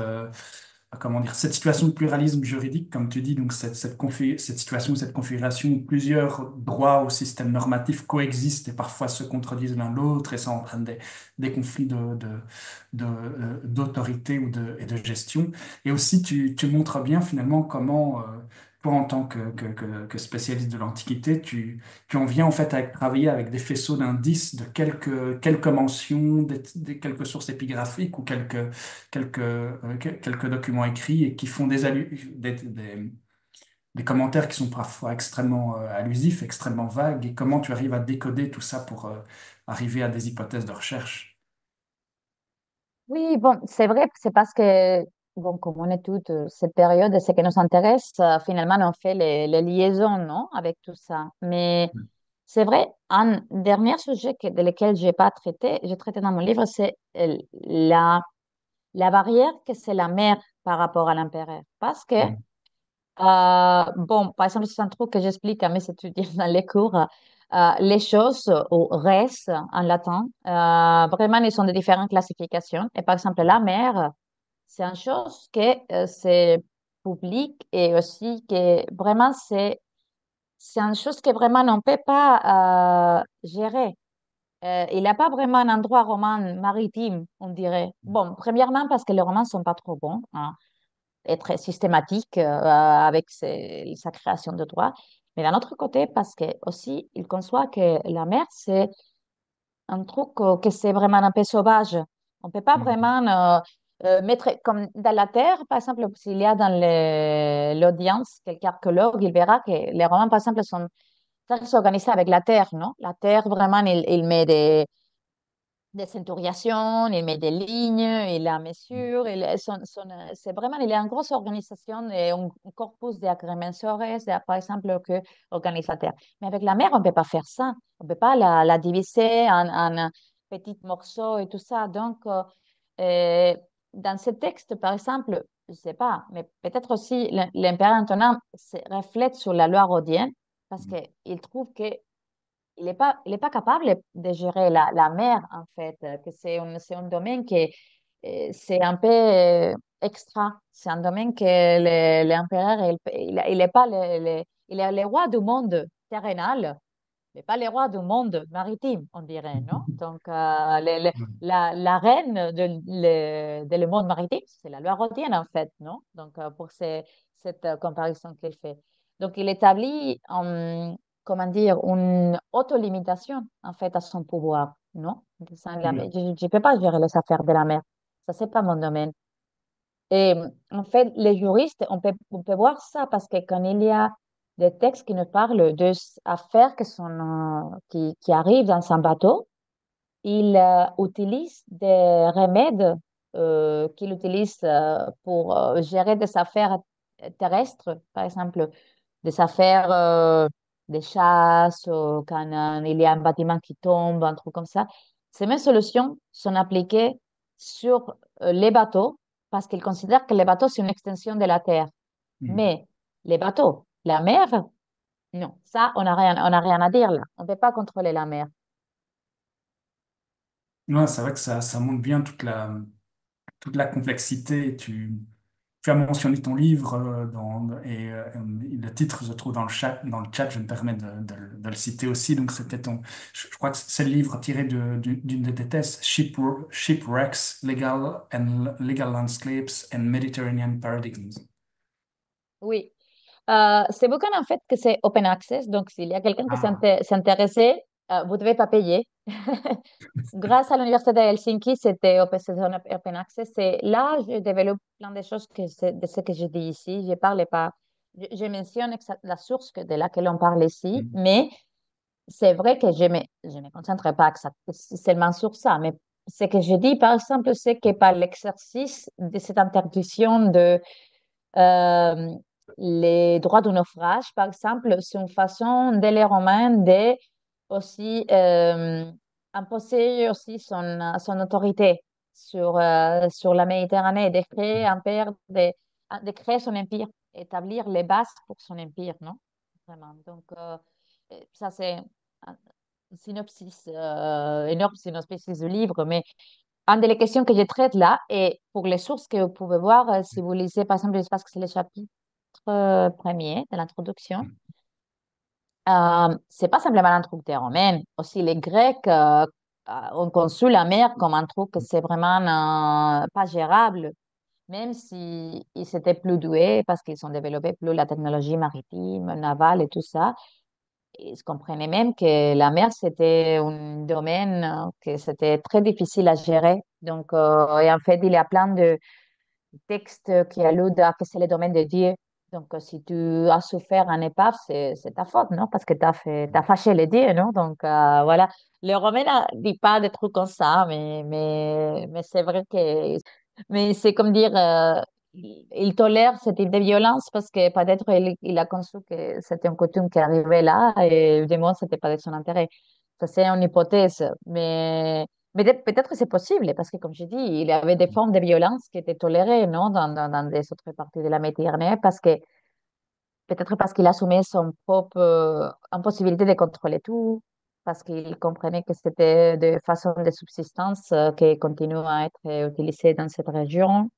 comment dire, cette situation de pluralisme juridique, comme tu dis, donc cette, cette, cette situation, cette configuration où plusieurs droits au système normatif coexistent et parfois se contredisent l'un l'autre et ça entraîne des, des conflits d'autorité de, de, euh, ou de, et de gestion. Et aussi, tu, tu montres bien finalement comment... Euh, en tant que, spécialiste de l'Antiquité, tu, en viens en fait à travailler avec des faisceaux d'indices de quelques, mentions, des, quelques sources épigraphiques ou euh, quelques, documents écrits et qui font des, des, commentaires qui sont parfois extrêmement euh, allusifs, extrêmement vagues. Et comment tu arrives à décoder tout ça pour euh, arriver à des hypothèses de recherche Oui, bon, c'est vrai, c'est parce que Bon, comme on est toute euh, cette période, ce qui nous intéresse, euh, finalement, on fait les, liaisons non avec tout ça. Mais mm. c'est vrai, un dernier sujet que, de lequel je n'ai pas traité, j'ai traité dans mon livre, c'est euh, la, la barrière que c'est la mère par rapport à l'empereur. Parce que, mm. bon, par exemple, c'est un truc que j'explique à mes étudiants <laughs> dans les cours. les choses ou res en latin, vraiment, ils sont de différentes classifications. Et par exemple, la mère, c'est une chose que c'est euh, public et aussi que vraiment c'est c'est une chose que vraiment on ne peut pas euh, gérer. Euh, il n'y a pas vraiment un endroit roman maritime, on dirait. Bon, premièrement parce que les romans ne sont pas trop bons, hein, et très systématiques avec sa création de droits. Mais d'un autre côté, parce que aussi, il conçoit que la mer, c'est un truc que c'est vraiment un peu sauvage. On ne peut pas mmh. vraiment euh, mettre comme dans la terre, par exemple, s'il y a dans l'audience quelqu'un archéologue, il verra que les romans par exemple, sont très organisés avec la terre, non La terre, vraiment, il, met des, centuriations, il met des lignes, il a mm. mesure, c'est vraiment, il y a une grosse organisation et un corpus d'agréments par exemple, que terre Mais avec la mer, on ne peut pas faire ça. On ne peut pas la, diviser en, en, petits morceaux et tout ça. Donc, euh, euh, dans ce texte, par exemple, je ne sais pas, mais peut-être aussi l'empereur Antonin se reflète sur la loi rhodienne parce mm. qu'il trouve que il n'est pas, il est pas capable de gérer la, la mer, en fait, que c'est un, un, domaine qui euh, c'est un peu euh, extra. C'est un domaine que l'empereur, il est pas il est le roi du monde terrénal mais pas les rois du monde maritime, on dirait, non mm-hmm. Donc, euh, la, reine de, le, monde maritime, c'est la loi rhodienne, en fait, non Donc, euh, pour cette euh, comparaison qu'il fait. Donc, il établit, hum, comment dire, une limitation, en fait, à son pouvoir, non Je ne peux pas gérer les affaires de la mer. Ça, c'est pas mon domaine. Et en fait, les juristes, on peut, on peut voir ça parce que quand il y a des textes qui nous parlent de affaires qui, sont, euh, qui, qui arrivent dans un bateau. Il euh, utilise des remèdes euh, qu'il utilise euh, pour gérer des affaires terrestres, par exemple des affaires de chasse, quand il y a un bâtiment qui tombe, un truc comme ça. Ces mêmes solutions sont appliquées sur les bateaux parce qu'il considère que les bateaux, sont une extension de la Terre. Mmh. Mais les bateaux la mer, non, ça, on n'a rien, on a rien à dire là. On ne peut pas contrôler la mer. Non, c'est vrai que ça, ça montre bien toute la, toute la complexité. Tu, as mentionné ton livre euh, dans- et, euh, le titre se trouve dans le chat. Dans le chat, je me permets de, le citer aussi. Donc, c'était ton, je, crois que c'est le livre tiré de- d'une de tes thèses, Shipwrecks, Legal and Legal Landscapes and Mediterranean Paradigms. Oui, c'est ah, beaucoup en fait, que c'est open access. Donc, s'il y a quelqu'un qui s'intéresse ah. ah, vous ne devez pas payer. <laughs> Grâce à l'Université de Helsinki, c'était open, access. Et là, je développe plein de choses que de ce que je dis ici. Je ne parle pas. Je, mentionne la source de laquelle on parle ici, mm-hmm. mais c'est vrai que je ne me, je me concentrerai pas seulement sur ça, mais ce que je dis, par exemple, c'est que par l'exercice de cette interdiction de, euh, les droits de naufrage, par exemple, c'est une façon de les Romains de aussi euh, imposer aussi son, son autorité sur, euh, sur la Méditerranée, de créer, un de, son empire, établir les bases pour son empire, non Vraiment. Donc, euh, ça, c'est un synopsis, énorme synopsis du livre, mais une des questions que je traite là, et pour les sources que vous pouvez voir, si vous lisez par exemple, je sais pas que c'est le chapitre euh, premier de l'introduction. Mm. Euh, c'est pas simplement un truc des Romains. Aussi, les Grecs euh, ont conçu la mer comme un truc que c'est vraiment pas gérable, même s'ils étaient plus doués parce qu'ils ont développé plus la technologie maritime, navale et tout ça. Ils comprenaient même que la mer, c'était un domaine que c'était très difficile à gérer. Donc, et en fait, il y a plein de textes qui allouent à que c'est le domaine de Dieu donc, euh, si tu as souffert un épave, c'est ta faute, non Parce que tu as, fait, fâché les dieux, non Donc, euh, voilà. Le Romain ne dit pas des trucs comme ça, mais, mais, mais c'est vrai que. Mais c'est comme dire. Euh, il tolère cette type de violence parce que peut-être il, a conçu que c'était une coutume qui arrivait là et évidemment, ce n'était pas de son intérêt. Ça, c'est une hypothèse. Mais mais peut-être que c'est possible, parce que comme je dis, il y avait des mmh. formes de violence qui étaient tolérées non, dans, dans, dans des autres parties de la Méditerranée, parce que peut-être parce qu'il assumait son propre euh, impossibilité de contrôler tout, parce qu'il comprenait que c'était des façons de subsistance euh, qui continuent à être utilisées dans cette région,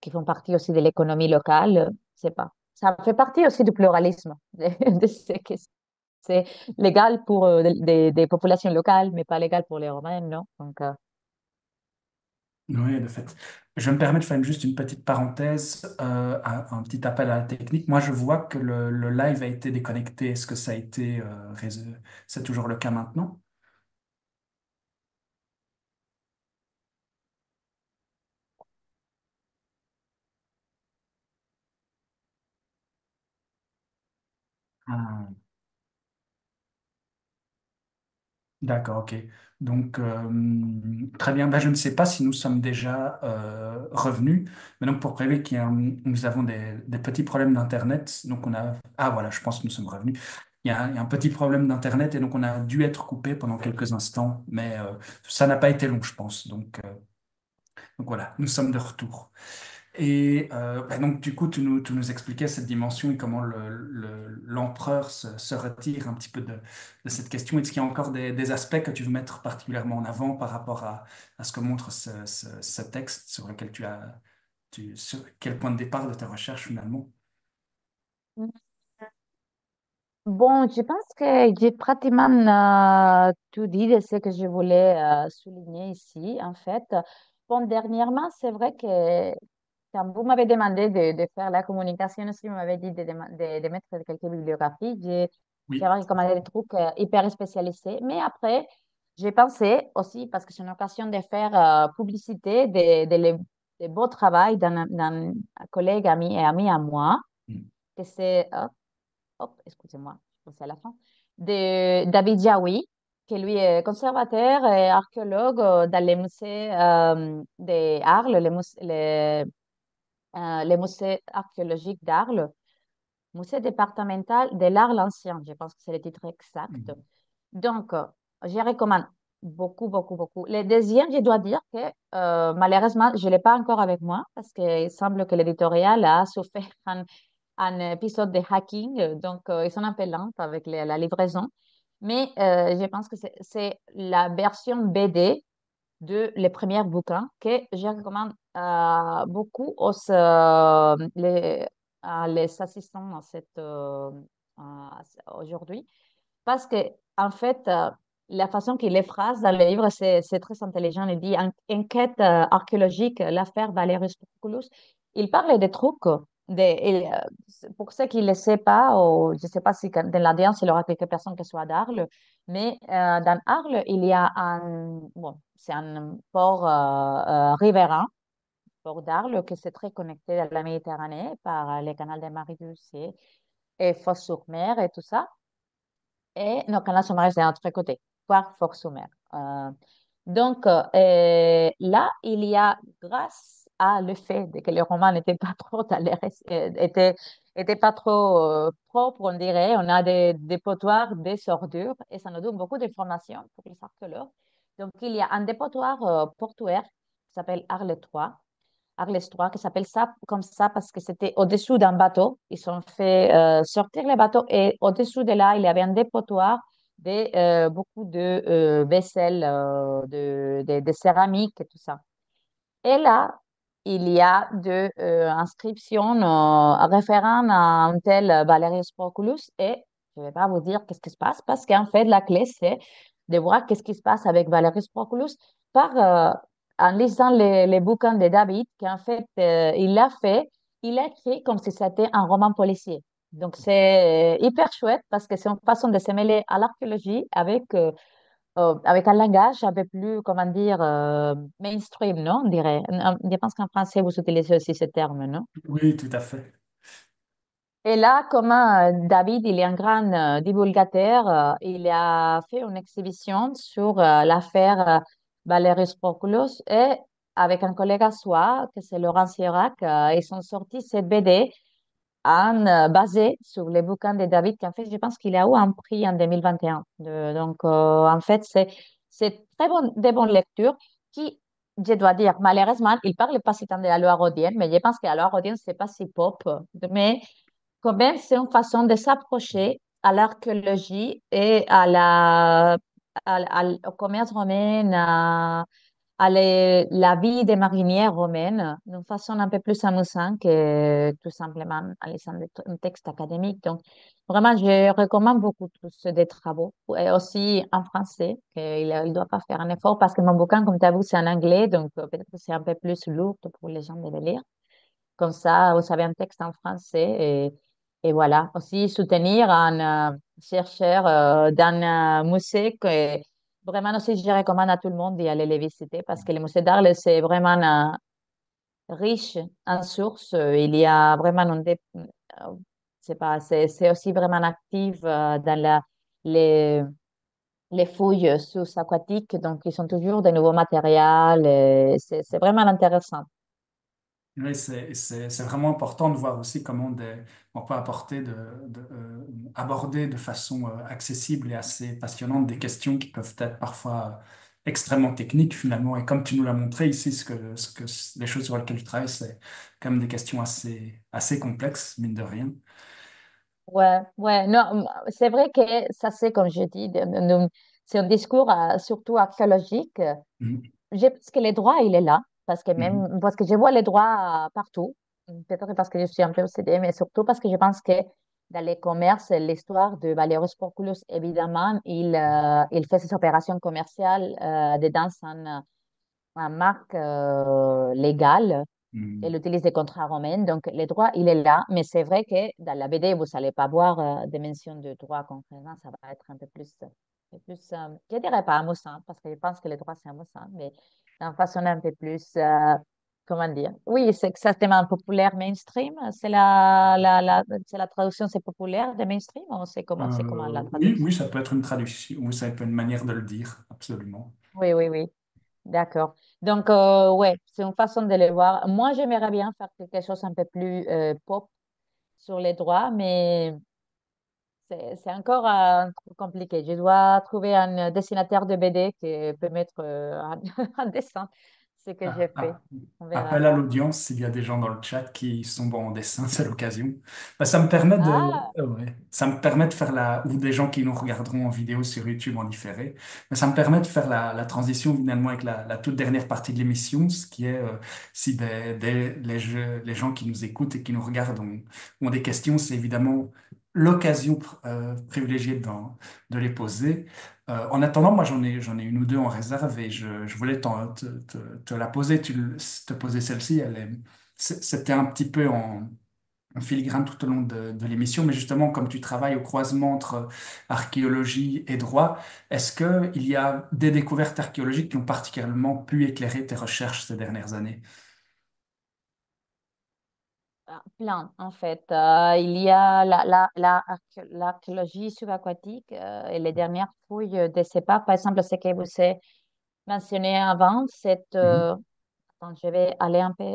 qui font partie aussi de l'économie locale. C'est pas. Ça fait partie aussi du pluralisme <laughs> de ces questions c'est légal pour euh, des, populations locales, mais pas légal pour les Romains, non Donc, euh. Oui, de fait. Je me permets de faire juste une petite parenthèse, euh, un, petit appel à la technique. Moi, je vois que le, live a été déconnecté. Est-ce que ça a été... c'est toujours le cas maintenant? Ah. D'accord, ok. Donc, euh, très bien. Ben, je ne sais pas si nous sommes déjà euh, revenus, mais donc pour prévenir qu'il nous avons des, petits problèmes d'Internet, donc on a... Ah voilà, je pense que nous sommes revenus. Il y a, un petit problème d'Internet et donc on a dû être coupé pendant quelques instants, mais euh, ça n'a pas été long, je pense. donc voilà, nous sommes de retour. Et euh, bah donc, du coup, tu nous, expliquais cette dimension et comment l'empereur se, retire un petit peu de, cette question. Est-ce qu'il y a encore des, aspects que tu veux mettre particulièrement en avant par rapport à, ce que montre ce, texte sur lequel tu as, sur quel point de départ de ta recherche finalement Bon, je pense que j'ai pratiquement euh, tout dit de ce que je voulais euh, souligner ici. En fait, bon, dernièrement, c'est vrai que quand vous m'avez demandé de, faire la communication aussi, vous m'avez dit de, de, mettre quelques bibliographies. J'ai oui. recommandé des trucs euh, hyper spécialisés. Mais après, j'ai pensé aussi, parce que c'est une occasion de faire euh, publicité des beaux de travail d'un collègue ami et ami à moi, mm. que c'est, hop, excusez-moi, c'est à la fin, de David Jaoui, qui lui est conservateur et archéologue euh, dans les musées Arles, les, musées, euh, les le musée archéologique d'Arles, musée départemental de l'Arles ancien, je pense que c'est le titre exact. Mhm. Donc, je recommande beaucoup, beaucoup, beaucoup. Le deuxième, je dois dire que euh, malheureusement, je ne l'ai pas encore avec moi parce qu'il semble que l'éditorial a souffert <laughs> un, épisode de hacking, donc euh, ils sont un peu lents avec la livraison. Mais je pense que c'est la version BD de les premiers bouquins que je recommande euh, beaucoup aux, euh, les, euh, les, assistants cette, aujourd'hui parce que en fait la façon qu'il les phrase dans le livre, c'est, c'est très intelligent. Il dit enquête archéologique, l'affaire Valerius Proculus. Il parle des trucs. Des, pour ceux qui ne le savent pas, ou, je ne sais pas si dans l'audience il y aura quelques personnes qui soient d'Arles, mais dans Arles, il y a un, bon, c'est un port riverain port d'Arles, qui est très connecté à la Méditerranée par les canaux de Marius et, eh, et Fosse-sur-Mer et tout ça. Et eh, nos canaux sont restés de l'autre côté, par foss sur mer ah, donc eh, là, il y a, grâce à le fait que les romans n'étaient pas trop pas trop euh, propres, on dirait, on a des, des potoirs, des sordures, et ça nous donne beaucoup d'informations pour les archéologues. Donc, il y a un dépotoir euh, portuaire qui s'appelle Arles 3 l'histoire qui s'appelle ça comme ça parce que c'était au-dessous d'un bateau. Ils ont fait euh, sortir le bateau et au-dessous de là, il y avait un dépotoir de euh, beaucoup de vaisselles euh, vaisselle, de, céramique et tout ça. Et là, il y a deux inscriptions référentes à un tel Valerius Proculus et je ne vais pas vous dire qu'est-ce qui se passe parce qu'en fait, la clé, c'est de voir qu'est-ce qui se passe avec Valerius Proculus par en lisant les, bouquins de David, qu'en fait, euh, il a fait, il a écrit comme si c'était un roman policier. Donc, c'est euh, hyper chouette parce que c'est une façon de se mêler à l'archéologie avec, euh, avec un langage un peu plus, comment dire, mainstream, non, on dirait. Je pense qu'en français, vous utilisez aussi ce terme, non? Oui, tout à fait. Et là, comment David, il est un grand divulgateur, il a fait une exhibition sur l'affaire Valérie Spokoulos et eh, avec un collègue à soi, que c'est Laurent Sirac, euh, ils sont sortis cette BD en, euh, basée sur les bouquins de David, qui en fait, je pense qu'il a eu un prix en 2021. donc, euh, en fait, c'est, c'est très bon, des bonnes lectures qui je dois dire, malheureusement, il ne parle pas si tant de la loi odienne mais je pense que la loi rhodienne, ce n'est pas si pop. Mais quand même, c'est une façon de s'approcher à l'archéologie et à la au commerce romain, à, la vie des marinières romaines d'une façon un peu plus amusante que tout simplement en lisant un texte académique. Donc, vraiment, je recommande beaucoup tous des travaux, et aussi en français, qu'il ne doit pas faire un effort parce que mon bouquin, comme tu as c'est en anglais, donc euh, peut-être que c'est un peu plus lourd pour les gens de le lire. Comme ça, vous avez un texte en français et et voilà, aussi soutenir un euh, chercheur euh, dans d'un euh, musée que vraiment aussi je recommande à tout le monde d'y aller les visiter parce que le musée d'Arles, c'est vraiment riche en sources. Il y a vraiment c'est pas c'est aussi vraiment actif dans la les les fouilles sous-aquatiques, donc ils sont toujours des nouveaux matériels, c'est vraiment intéressant. Oui, c'est vraiment important de voir aussi comment des, on peut apporter de, euh, aborder de façon euh, accessible et assez passionnante des questions qui peuvent être parfois euh, extrêmement techniques finalement. Et comme tu nous l'as montré ici, ce que, ce que, les choses sur lesquelles tu travailles, c'est quand même des questions assez, assez complexes, mine de rien. Ouais, ouais, non, c'est vrai que ça, c'est comme je dis, c'est un discours surtout archéologique. Mmh parce que le droit, il est là parce que même mhm. parce que je vois les droits euh, partout. Peut-être parce que je suis un peu OCD, mais surtout parce que je pense que dans les commerces, l'histoire de Valerius Porculus, évidemment, il, euh, il fait ses opérations commerciales euh, dedans en euh, un marque légale. il mhm. utilise des contrats romains, donc les droits, il est là. Mais c'est vrai que dans la BD, vous n'allez pas voir des mentions de droits concrètement. Ça va être un peu plus, je ne dirais pas amusant, parce que je pense que les droits, c'est amusant, mais d'une façon un peu plus, euh, comment dire, oui, c'est exactement populaire mainstream. C'est la, la, la, la traduction, c'est populaire de mainstream on sait comment, comment la euh, traduction oui, oui, ça peut être une traduction, ou ça peut être une manière de le dire, absolument. Oui, oui, oui. D'accord. Donc, euh, ouais, c'est une façon de le voir. Moi, j'aimerais bien faire quelque chose un peu plus pop sur les droits, mais c'est encore un euh, compliqué. Je dois trouver un euh, dessinateur de BD qui peut mettre euh, <laughs> un, dessin. C'est que j'ai fait. Appel à l'audience, s'il y a des gens dans le chat qui sont bons en dessin, <laughs> c'est l'occasion. Bah, ça me permet de, ah! ça me permet de faire la, ou des gens qui nous regarderont en vidéo sur YouTube en différé, mais ça me permet de faire la, la transition finalement avec la, toute dernière partie de l'émission, ce qui est si des, les, les gens qui nous écoutent et qui nous regardent ont, ont des questions, c'est évidemment l'occasion euh, privilégiée de les poser. Euh, en attendant, moi, j'en ai, j'en ai une ou deux en réserve et je, je voulais te, te, la poser. Tu te poser celle-ci, c'était un petit peu en, filigrane tout au long de, de l'émission, mais justement, comme tu travailles au croisement entre archéologie et droit, est-ce qu'il y a des découvertes archéologiques qui ont particulièrement pu éclairer tes recherches ces dernières années? plein en fait. Euh, il y a l'archéologie la, la, subaquatique euh, et les mm. dernières fouilles des CEPA. Par exemple, ce que vous avez mentionné avant, c'est. Mm. Euh, attends, je vais aller un peu.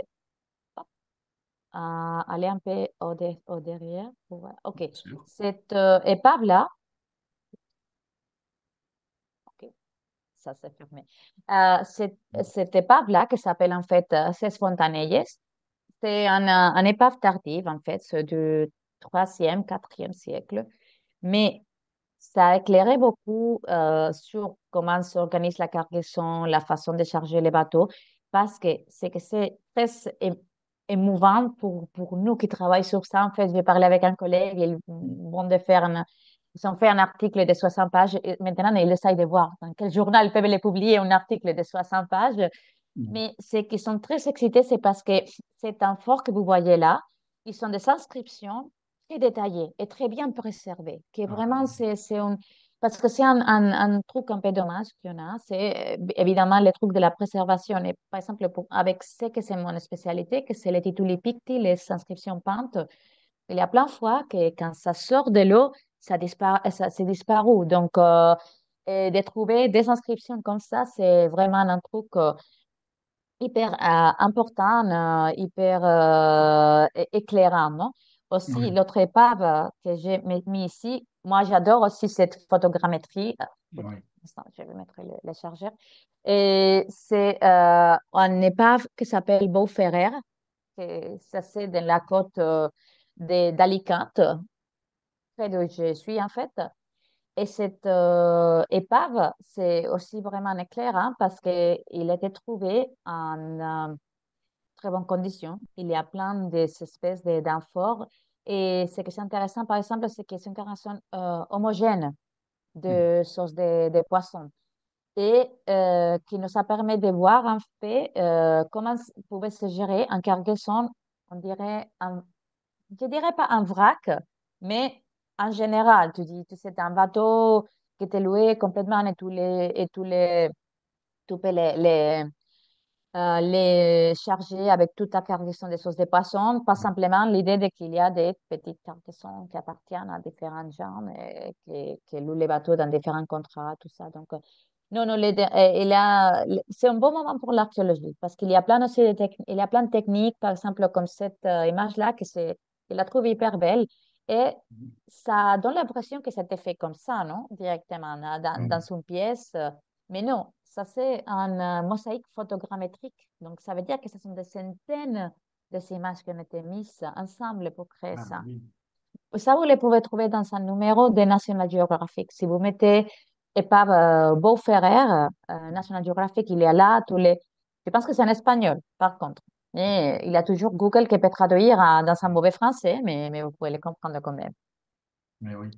aller un peu au, derrière. Ok. Cette épave-là. Ok. Ça s'est fermé. cette, mm. cette épave-là, qui s'appelle en fait ces Fontanelles, c'est un, épave tardive, en fait, du 3e, 4e siècle. Mais ça a éclairé beaucoup euh, sur comment s'organise la cargaison, la façon de charger les bateaux, parce que c'est que c'est très émouvant pour, pour nous qui travaillons sur ça. En fait, j'ai parlé avec un collègue, ils vont de ils ont fait un article de 60 pages. Et maintenant, ils essayent de voir dans quel journal peuvent les publier un article de 60 pages. Mais ce qui sont très excités, c'est parce que c'est un fort que vous voyez là, ils sont des inscriptions très détaillées et très bien préservées. est ah. vraiment, c'est un... Parce que c'est un, un, un, truc un peu dommage qu'il y en a, c'est euh, évidemment le truc de la préservation. Et par exemple, avec ce que c'est mon spécialité, que c'est les titulés les inscriptions peintes, il y a plein de fois que quand ça sort de l'eau, ça, disparaît. ça disparu. Donc, euh, de trouver des inscriptions comme ça, c'est vraiment un truc euh, hyper euh, important, euh, hyper euh, éclairant. Non aussi, l'autre épave que j'ai mis ici, moi j'adore aussi cette photogrammétrie. Oui. Je vais mettre le, chargeur. Et c'est une épave qui s'appelle Beau Ferrer. ça, c'est dans la côte d'Alicante, près d'où je suis en fait. Et cette euh, épave, c'est aussi vraiment éclairant éclair hein, parce qu'il a été trouvé en euh, très bonne condition. Il y a plein d'espèces d'amphores. Et ce qui est intéressant, par exemple, c'est que c'est une cargaison euh, homogène de mm. sources de, poissons et qui nous a permis de voir en fait comment pouvait se gérer un cargaison, on dirait, un, je dirais pas un vrac, mais en général, tu dis, tu sais, un bateau qui était loué complètement et tous les, et tous les, tu peux les, euh, les, charger avec toute ta cargaison de sauces de poisson, pas simplement l'idée qu'il y a des petites cargaisons qui appartiennent à différents gens et qui, louent les bateaux dans différents contrats, tout ça. Donc, euh, non, non, c'est un bon moment pour l'archéologie parce qu'il y a plein aussi de il y a plein de techniques, par exemple, comme cette euh, image-là, que c'est, il la trouve hyper belle. Et ça donne l'impression que c'était fait comme ça, non Directement, dans, mmh. dans, une pièce. Euh, mais non, ça c'est un euh, mosaïque photogrammétrique. Donc ça veut dire que ce sont des centaines de ces images qui ont été mises ensemble pour créer ah, ça. Ça, vous les pouvez trouver dans un numéro de National Geographic. Si vous mettez et par euh, Beau Ferrer, National Geographic, il est là, tous les... Je pense que c'est en espagnol, par contre il y a toujours Google qui peut traduire hein, dans un mauvais français, mais, mais vous pouvez les comprendre quand même. Mais oui.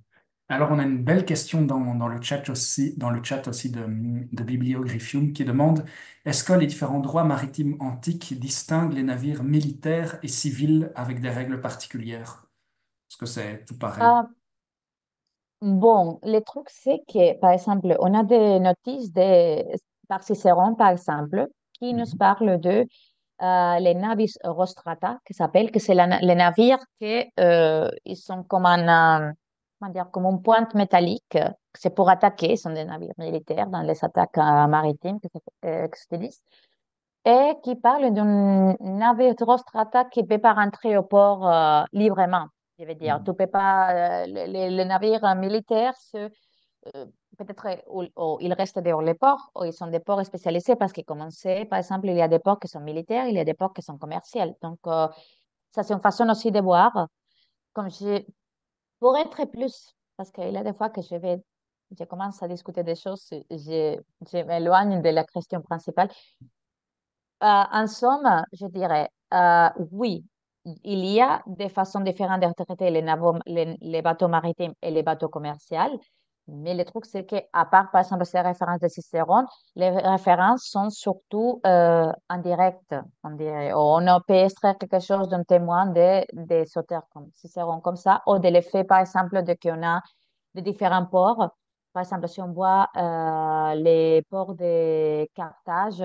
Alors, on a une belle question dans, dans, le chat aussi, dans le chat aussi de, de Bibliogriffium qui demande Est-ce que les différents droits maritimes antiques distinguent les navires militaires et civils avec des règles particulières Est-ce que c'est tout pareil ah, Bon, le truc, c'est que, par exemple, on a des notices de, par Cicéron, par exemple, qui nous mhm. parlent de euh, les navires Rostrata, qui s'appelle, que c'est les navires qui euh, ils sont comme un, euh, dire, comme une pointe métallique, c'est pour attaquer, ce sont des navires militaires dans les attaques maritimes que, et qui parle d'un navire Rostrata qui ne peut pas rentrer au port librement, je veux dire. Hmm. Tu peux pas, les, les navires militaires se peut-être euh, il reste dehors les ports ou ils sont des ports spécialisés parce que, comme on sait, par exemple, il y a des ports qui sont militaires, il y a des ports qui sont commerciaux. Donc, euh, ça, c'est une façon aussi de voir. Comme je... Pour être plus, parce qu'il y a des fois que je vais, je commence à discuter des choses, je, m'éloigne de la question principale. Euh, en somme, je dirais, oui, il y a des façons différentes de traiter les, les bateaux maritimes et les bateaux commerciaux. Mais le truc, c'est qu'à part, par exemple, ces références de Cicéron, les références sont surtout euh, indirectes. On on peut extraire quelque chose d'un témoin de, des auteurs comme Cicéron, comme ça, ou de l'effet, par exemple, de qu'on a de différents ports. Par exemple, si on voit euh, les ports de Carthage,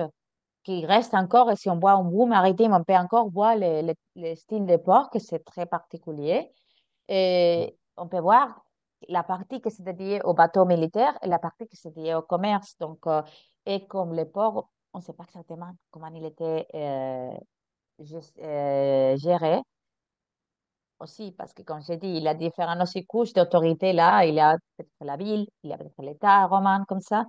qui restent encore, et si on voit un bout maritime, on peut encore voir les les des ports, que c'est très particulier. Et on peut voir la partie qui s'est dédiée aux bateaux militaires et la partie qui se dédiée au commerce. Donc, euh, et comme les ports, on ne sait pas exactement comment il était euh, euh, géré. Aussi, parce que comme j'ai dit, il y a différentes aussi couches d'autorité là. Il y a peut-être la ville, il y a peut-être l'État romain, comme ça.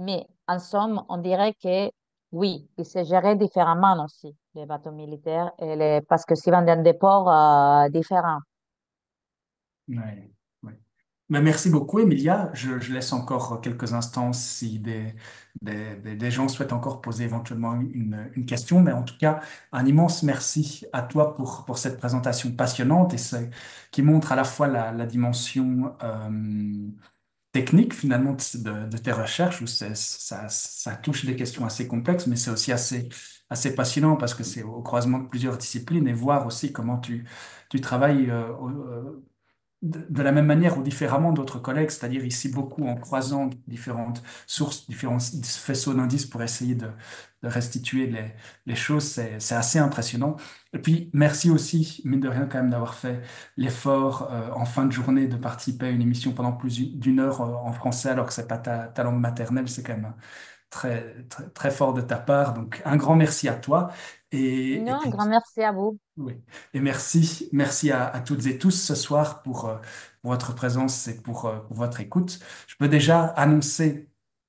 Mais en somme, on dirait que oui, il se géraient différemment aussi, les bateaux militaires, et les... parce que s'ils vendaient dans des ports euh, différents. Ben, merci beaucoup, Emilia. Je, laisse encore quelques instants si des, des, gens souhaitent encore poser éventuellement une, une, question. Mais en tout cas, un immense merci à toi pour, pour cette présentation passionnante et qui montre à la fois la, dimension euh, technique finalement de, tes recherches, où ça, ça, touche des questions assez complexes, mais c'est aussi assez, assez passionnant parce que c'est au croisement de plusieurs disciplines et voir aussi comment tu, tu travailles. Euh, euh, de la même manière ou différemment d'autres collègues, c'est-à-dire ici beaucoup en croisant différentes sources, différents faisceaux d'indices pour essayer de, restituer les, choses, c'est assez impressionnant. Et puis, merci aussi, mais de rien, quand même, d'avoir fait l'effort euh, en fin de journée de participer à une émission pendant plus d'une heure euh, en français, alors que c'est pas ta, ta langue maternelle, c'est quand même très, très, fort de ta part. Donc, un grand merci à toi. Et, non, un grand merci à vous. Oui. Et merci, merci à, toutes et tous ce soir pour, euh, votre présence et euh, pour, votre écoute. Je peux déjà annoncer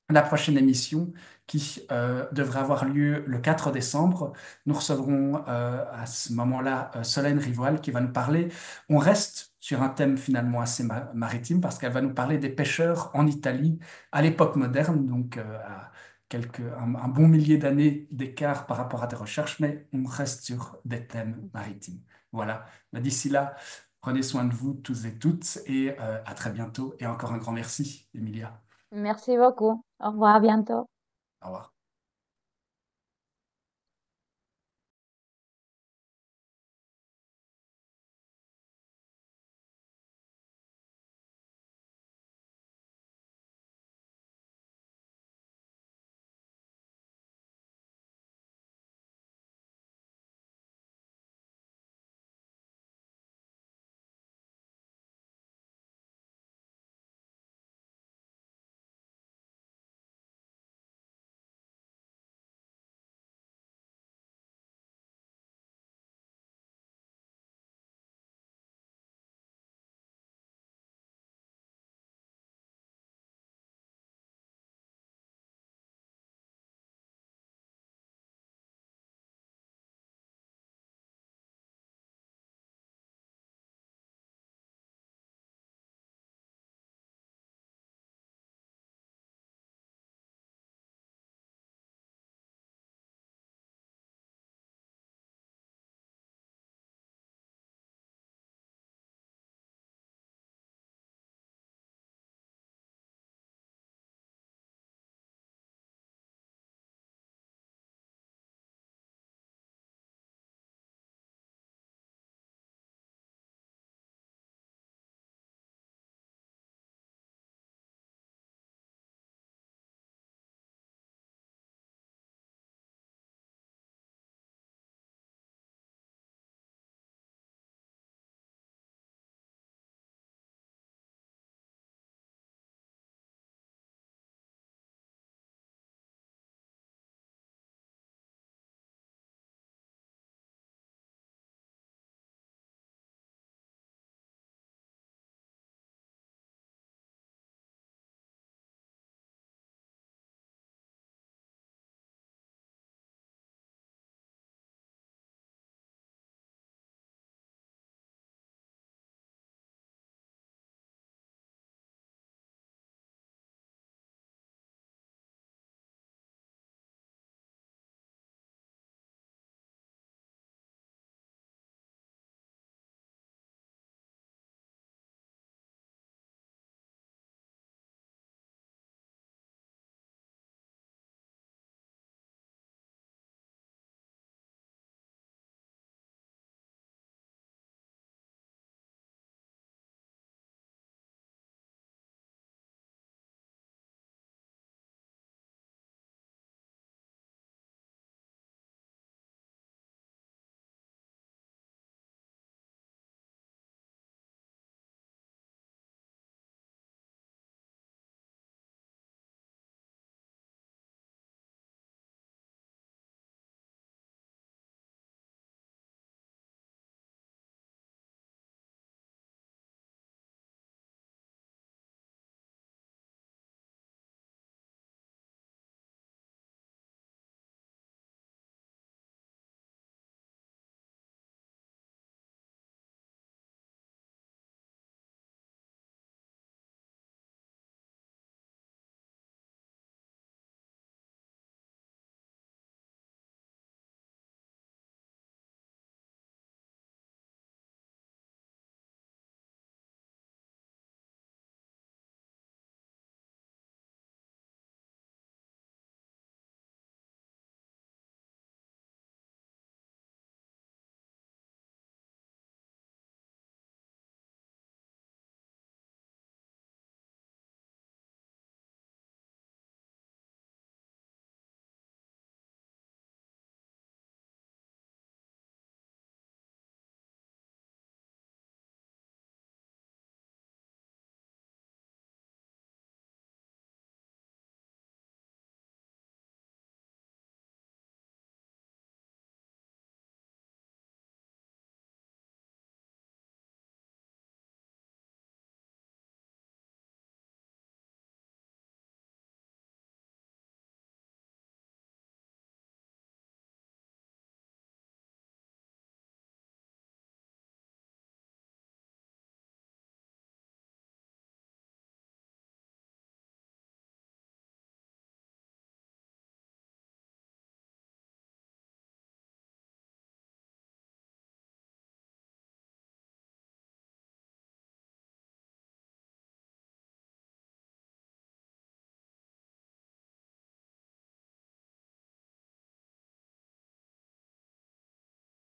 la prochaine émission qui euh, devrait avoir lieu le 4 décembre. Nous recevrons à ce moment-là Solène Rivoal qui va nous parler. On reste sur un thème finalement assez maritime parce qu'elle va nous parler des pêcheurs en Italie à l'époque moderne, donc à quelques, un, bon millier d'années d'écart par rapport à des recherches, mais on reste sur des thèmes maritimes. Voilà, bah, d'ici là, prenez soin de vous tous et toutes et euh, à très bientôt. Et encore un grand merci, Emilia. Merci beaucoup. Au revoir, à bientôt. Au revoir.